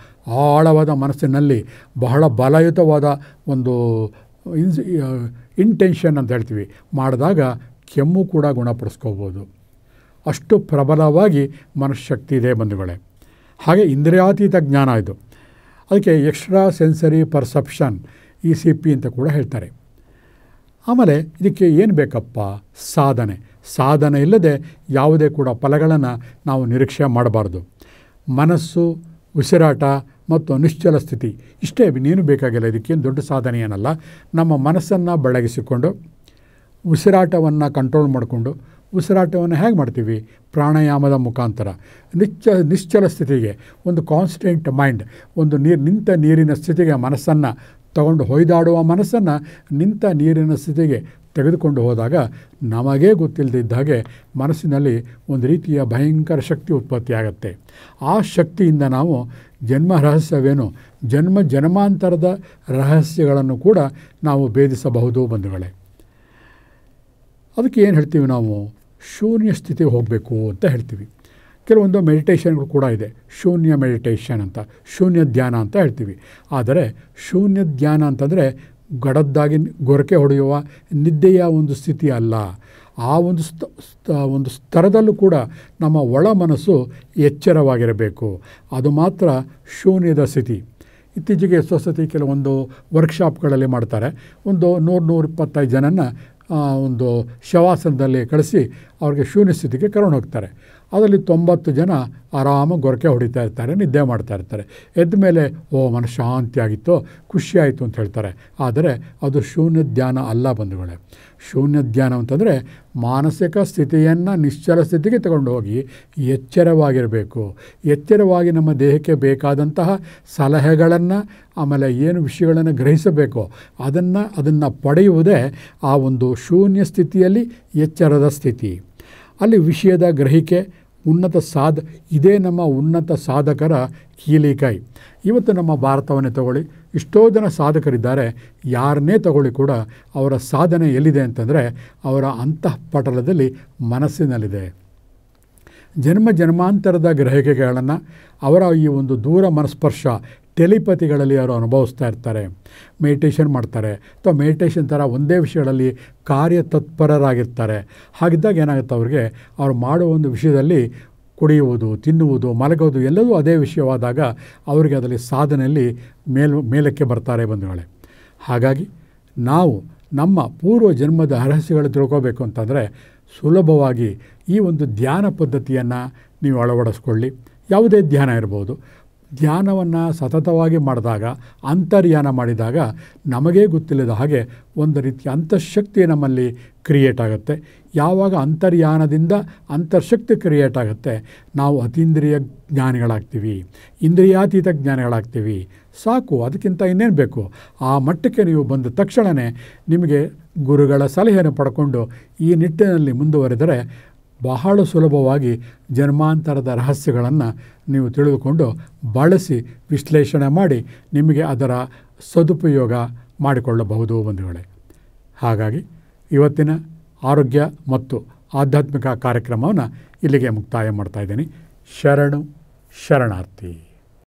Speaker 1: ಆಳವಾದ ಮನಸ್ಸಿನಲ್ಲಿ ಬಹಳ ಬಲಯುತವಾದ ಒಂದು ಇನ್ಸ್ ಇಂಟೆನ್ಷನ್ ಅಂತ ಹೇಳ್ತೀವಿ ಮಾಡಿದಾಗ ಕೆಮ್ಮು ಕೂಡ ಗುಣಪಡಿಸ್ಕೋಬೋದು ಅಷ್ಟು ಪ್ರಬಲವಾಗಿ ಮನಃಶಕ್ತಿ ಇದೆ ಬಂಧುಗಳೇ ಹಾಗೆ ಇಂದ್ರಿಯಾತೀತ ಜ್ಞಾನ ಇದು ಅದಕ್ಕೆ extra sensory perception E C P ಅಂತ ಕೂಡ ಹೇಳ್ತಾರೆ ಆಮೇಲೆ ಇದಕ್ಕೆ ಏನು ಬೇಕಪ್ಪ ಸಾಧನೆ ಸಾಧನೆ ಇಲ್ಲದೆ ಯಾವುದೇ ಕೂಡ ಫಲಗಳನ್ನು ನಾವು ನಿರೀಕ್ಷೆ ಮಾಡಬಾರ್ದು ಮನಸ್ಸು ಉಸಿರಾಟ ಮತ್ತು ನಿಶ್ಚಲ ಸ್ಥಿತಿ ಇಷ್ಟೇ ಇನ್ನೇನು ಬೇಕಾಗಿಲ್ಲ ಇದಕ್ಕೇನು ದೊಡ್ಡ ಸಾಧನೆ ಏನಲ್ಲ ನಮ್ಮ ಮನಸ್ಸನ್ನು ಬಳಗಿಸಿಕೊಂಡು ಉಸಿರಾಟವನ್ನು ಕಂಟ್ರೋಲ್ ಮಾಡಿಕೊಂಡು ಉಸಿರಾಟವನ್ನು ಹೇಗೆ ಮಾಡ್ತೀವಿ ಪ್ರಾಣಾಯಾಮದ ಮುಖಾಂತರ ನಿಶ್ಚ ನಿಶ್ಚಲ ಸ್ಥಿತಿಗೆ ಒಂದು ಕಾನ್ಸ್ಟೆಂಟ್ ಮೈಂಡ್ ಒಂದು ನೀರು ನಿಂತ ನೀರಿನ ಸ್ಥಿತಿಗೆ ಮನಸ್ಸನ್ನು ತಗೊಂಡು ಹೊಯ್ದಾಡುವ ಮನಸ್ಸನ್ನು ನಿಂತ ನೀರಿನ ಸ್ಥಿತಿಗೆ ತೆಗೆದುಕೊಂಡು ಹೋದಾಗ ನಮಗೇ ಗೊತ್ತಿಲ್ಲದಿದ್ದಾಗೆ ಹಾಗೆ ಮನಸ್ಸಿನಲ್ಲಿ ಒಂದು ರೀತಿಯ ಭಯಂಕರ ಶಕ್ತಿ ಆಗುತ್ತೆ ಆ ಶಕ್ತಿಯಿಂದ ನಾವು ಜನ್ಮ ರಹಸ್ಯವೇನು ಜನ್ಮ ಜನ್ಮಾಂತರದ ರಹಸ್ಯಗಳನ್ನು ಕೂಡ ನಾವು ಭೇದಿಸಬಹುದು ಬಂಧುಗಳೇ ಅದಕ್ಕೆ ಏನು ಹೇಳ್ತೀವಿ ನಾವು ಶೂನ್ಯ ಸ್ಥಿತಿ ಹೋಗಬೇಕು ಅಂತ ಹೇಳ್ತೀವಿ ಕೆಲವೊಂದು ಮೆಡಿಟೇಷನ್ಗಳು ಕೂಡ ಇದೆ ಶೂನ್ಯ ಮೆಡಿಟೇಷನ್ ಅಂತ ಶೂನ್ಯ ಧ್ಯಾನ ಅಂತ ಹೇಳ್ತೀವಿ ಆದರೆ ಶೂನ್ಯ ಧ್ಯಾನ ಅಂತಂದರೆ ಗಡದ್ದಾಗಿ ಗೊರಕೆ ಹೊಡೆಯುವ ನಿದ್ದೆಯ ಒಂದು ಸ್ಥಿತಿ ಅಲ್ಲ ಆ ಒಂದು ಸ್ತ ಒಂದು ಸ್ತರದಲ್ಲೂ ಕೂಡ ನಮ್ಮ ಒಳ ಮನಸ್ಸು ಎಚ್ಚರವಾಗಿರಬೇಕು ಅದು ಮಾತ್ರ ಶೂನ್ಯದ ಸ್ಥಿತಿ ಇತ್ತೀಚೆಗೆ ಸ್ವಸತಿ ಕೆಲವೊಂದು ವರ್ಕ್ಶಾಪ್ಗಳಲ್ಲಿ ಮಾಡ್ತಾರೆ ಒಂದು ನೂರು ನೂರಿಪ್ಪತ್ತೈದು ಜನನ ಒಂದು ಶವಾಸನದಲ್ಲಿ ಕಳಿಸಿ ಅವ್ರಿಗೆ ಶೂನ್ಯ ಸ್ಥಿತಿಗೆ ಕರ್ಕೊಂಡು ಹೋಗ್ತಾರೆ ಅದರಲ್ಲಿ ತೊಂಬತ್ತು ಜನ ಆರಾಮ ಗೊರಕೆ ಹೊಡಿತಾ ಇರ್ತಾರೆ ನಿದ್ದೆ ಮಾಡ್ತಾ ಇರ್ತಾರೆ ಎದ್ದ ಮೇಲೆ ಓ ಮನ ಶಾಂತಿಯಾಗಿತ್ತು ಖುಷಿಯಾಯಿತು ಅಂತ ಹೇಳ್ತಾರೆ ಆದರೆ ಅದು ಶೂನ್ಯ ಧ್ಯಾನ ಅಲ್ಲ ಬಂಧುಗಳೇ ಶೂನ್ಯ ಧ್ಯಾನ ಅಂತಂದರೆ ಮಾನಸಿಕ ಸ್ಥಿತಿಯನ್ನು ನಿಶ್ಚಲ ಸ್ಥಿತಿಗೆ ತಗೊಂಡು ಹೋಗಿ ಎಚ್ಚರವಾಗಿರಬೇಕು ಎಚ್ಚರವಾಗಿ ನಮ್ಮ ದೇಹಕ್ಕೆ ಬೇಕಾದಂತಹ ಸಲಹೆಗಳನ್ನು ಆಮೇಲೆ ಏನು ವಿಷಯಗಳನ್ನು ಗ್ರಹಿಸಬೇಕು ಅದನ್ನು ಅದನ್ನು ಪಡೆಯುವುದೇ ಆ ಒಂದು ಶೂನ್ಯ ಸ್ಥಿತಿಯಲ್ಲಿ ಎಚ್ಚರದ ಸ್ಥಿತಿ ಅಲ್ಲಿ ವಿಷಯದ ಗ್ರಹಿಕೆ ಉನ್ನತ ಸಾಧ ಇದೇ ನಮ್ಮ ಉನ್ನತ ಸಾಧಕರ ಕೀಲಿಕಾಯಿ ಇವತ್ತು ನಮ್ಮ ಭಾರತವನ್ನೇ ತಗೊಳ್ಳಿ ಎಷ್ಟೋ ಜನ ಸಾಧಕರಿದ್ದಾರೆ ಯಾರನ್ನೇ ತಗೊಳ್ಳಿ ಕೂಡ ಅವರ ಸಾಧನೆ ಎಲ್ಲಿದೆ ಅಂತಂದರೆ ಅವರ ಅಂತಃಪಟಲದಲ್ಲಿ ಮನಸ್ಸಿನಲ್ಲಿದೆ ಜನ್ಮ ಜನ್ಮಾಂತರದ ಗ್ರಹಿಕೆಗಳನ್ನು ಅವರ ಈ ಒಂದು ದೂರ ಮನಸ್ಪರ್ಶ ಟೆಲಿಪತಿಗಳಲ್ಲಿ ಅವರು ಅನುಭವಿಸ್ತಾ ಇರ್ತಾರೆ ಮೆಡಿಟೇಷನ್ ಮಾಡ್ತಾರೆ ಅಥವಾ ಮೆಡಿಟೇಷನ್ ಥರ ಒಂದೇ ವಿಷಯಗಳಲ್ಲಿ ಕಾರ್ಯತತ್ಪರರಾಗಿರ್ತಾರೆ ಹಾಗಿದ್ದಾಗ ಏನಾಗುತ್ತೆ ಅವ್ರಿಗೆ ಅವ್ರು ಮಾಡುವ ಒಂದು ವಿಷಯದಲ್ಲಿ ಕುಡಿಯುವುದು ತಿನ್ನುವುದು ಮಲಗೋದು ಎಲ್ಲವೂ ಅದೇ ವಿಷಯವಾದಾಗ ಅವರಿಗೆ ಅದರಲ್ಲಿ ಸಾಧನೆಯಲ್ಲಿ ಮೇಲ್ ಮೇಲಕ್ಕೆ ಬರ್ತಾರೆ ಬಂಧುಗಳೇ ಹಾಗಾಗಿ ನಾವು ನಮ್ಮ ಪೂರ್ವ ಜನ್ಮದ ರಹಸ್ಯಗಳು ತಿಳ್ಕೋಬೇಕು ಅಂತಂದರೆ ಸುಲಭವಾಗಿ ಈ ಒಂದು ಧ್ಯಾನ ಪದ್ಧತಿಯನ್ನು ನೀವು ಅಳವಡಿಸ್ಕೊಳ್ಳಿ ಯಾವುದೇ ಧ್ಯಾನ ಇರ್ಬೋದು ಧ್ಯಾನವನ್ನು ಸತತವಾಗಿ ಮಾಡಿದಾಗ ಅಂತರ್ಯಾನ ಮಾಡಿದಾಗ ನಮಗೇ ಗೊತ್ತಿಲ್ಲದ ಹಾಗೆ ಒಂದು ರೀತಿಯ ಅಂತಃಶಕ್ತಿ ನಮ್ಮಲ್ಲಿ ಕ್ರಿಯೇಟ್ ಆಗುತ್ತೆ ಯಾವಾಗ ಅಂತರ್ಯಾನದಿಂದ ಅಂತರ್ಶಕ್ತಿ ಕ್ರಿಯೇಟ್ ಆಗುತ್ತೆ ನಾವು ಅತೀಂದ್ರಿಯ ಜ್ಞಾನಿಗಳಾಗ್ತೀವಿ ಇಂದ್ರಿಯಾತೀತ ಜ್ಞಾನಿಗಳಾಗ್ತೀವಿ ಸಾಕು ಅದಕ್ಕಿಂತ ಇನ್ನೇನು ಬೇಕು ಆ ಮಟ್ಟಕ್ಕೆ ನೀವು ಬಂದ ತಕ್ಷಣವೇ ನಿಮಗೆ ಗುರುಗಳ ಸಲಹೆಯನ್ನು ಪಡ್ಕೊಂಡು ಈ ನಿಟ್ಟಿನಲ್ಲಿ ಮುಂದುವರೆದರೆ ಬಹಳ ಸುಲಭವಾಗಿ ಜನ್ಮಾಂತರದ ರಹಸ್ಯಗಳನ್ನು ನೀವು ತಿಳಿದುಕೊಂಡು ಬಳಸಿ ವಿಶ್ಲೇಷಣೆ ಮಾಡಿ ನಿಮಗೆ ಅದರ ಸದುಪಯೋಗ ಮಾಡಿಕೊಳ್ಳಬಹುದು ಬಂಧುಗಳೇ ಹಾಗಾಗಿ ಇವತ್ತಿನ ಆರೋಗ್ಯ ಮತ್ತು ಆಧ್ಯಾತ್ಮಿಕ ಕಾರ್ಯಕ್ರಮವನ್ನು ಇಲ್ಲಿಗೆ ಮುಕ್ತಾಯ ಮಾಡ್ತಾ ಇದ್ದೀನಿ ಶರಣು ಶರಣಾರ್ಥಿ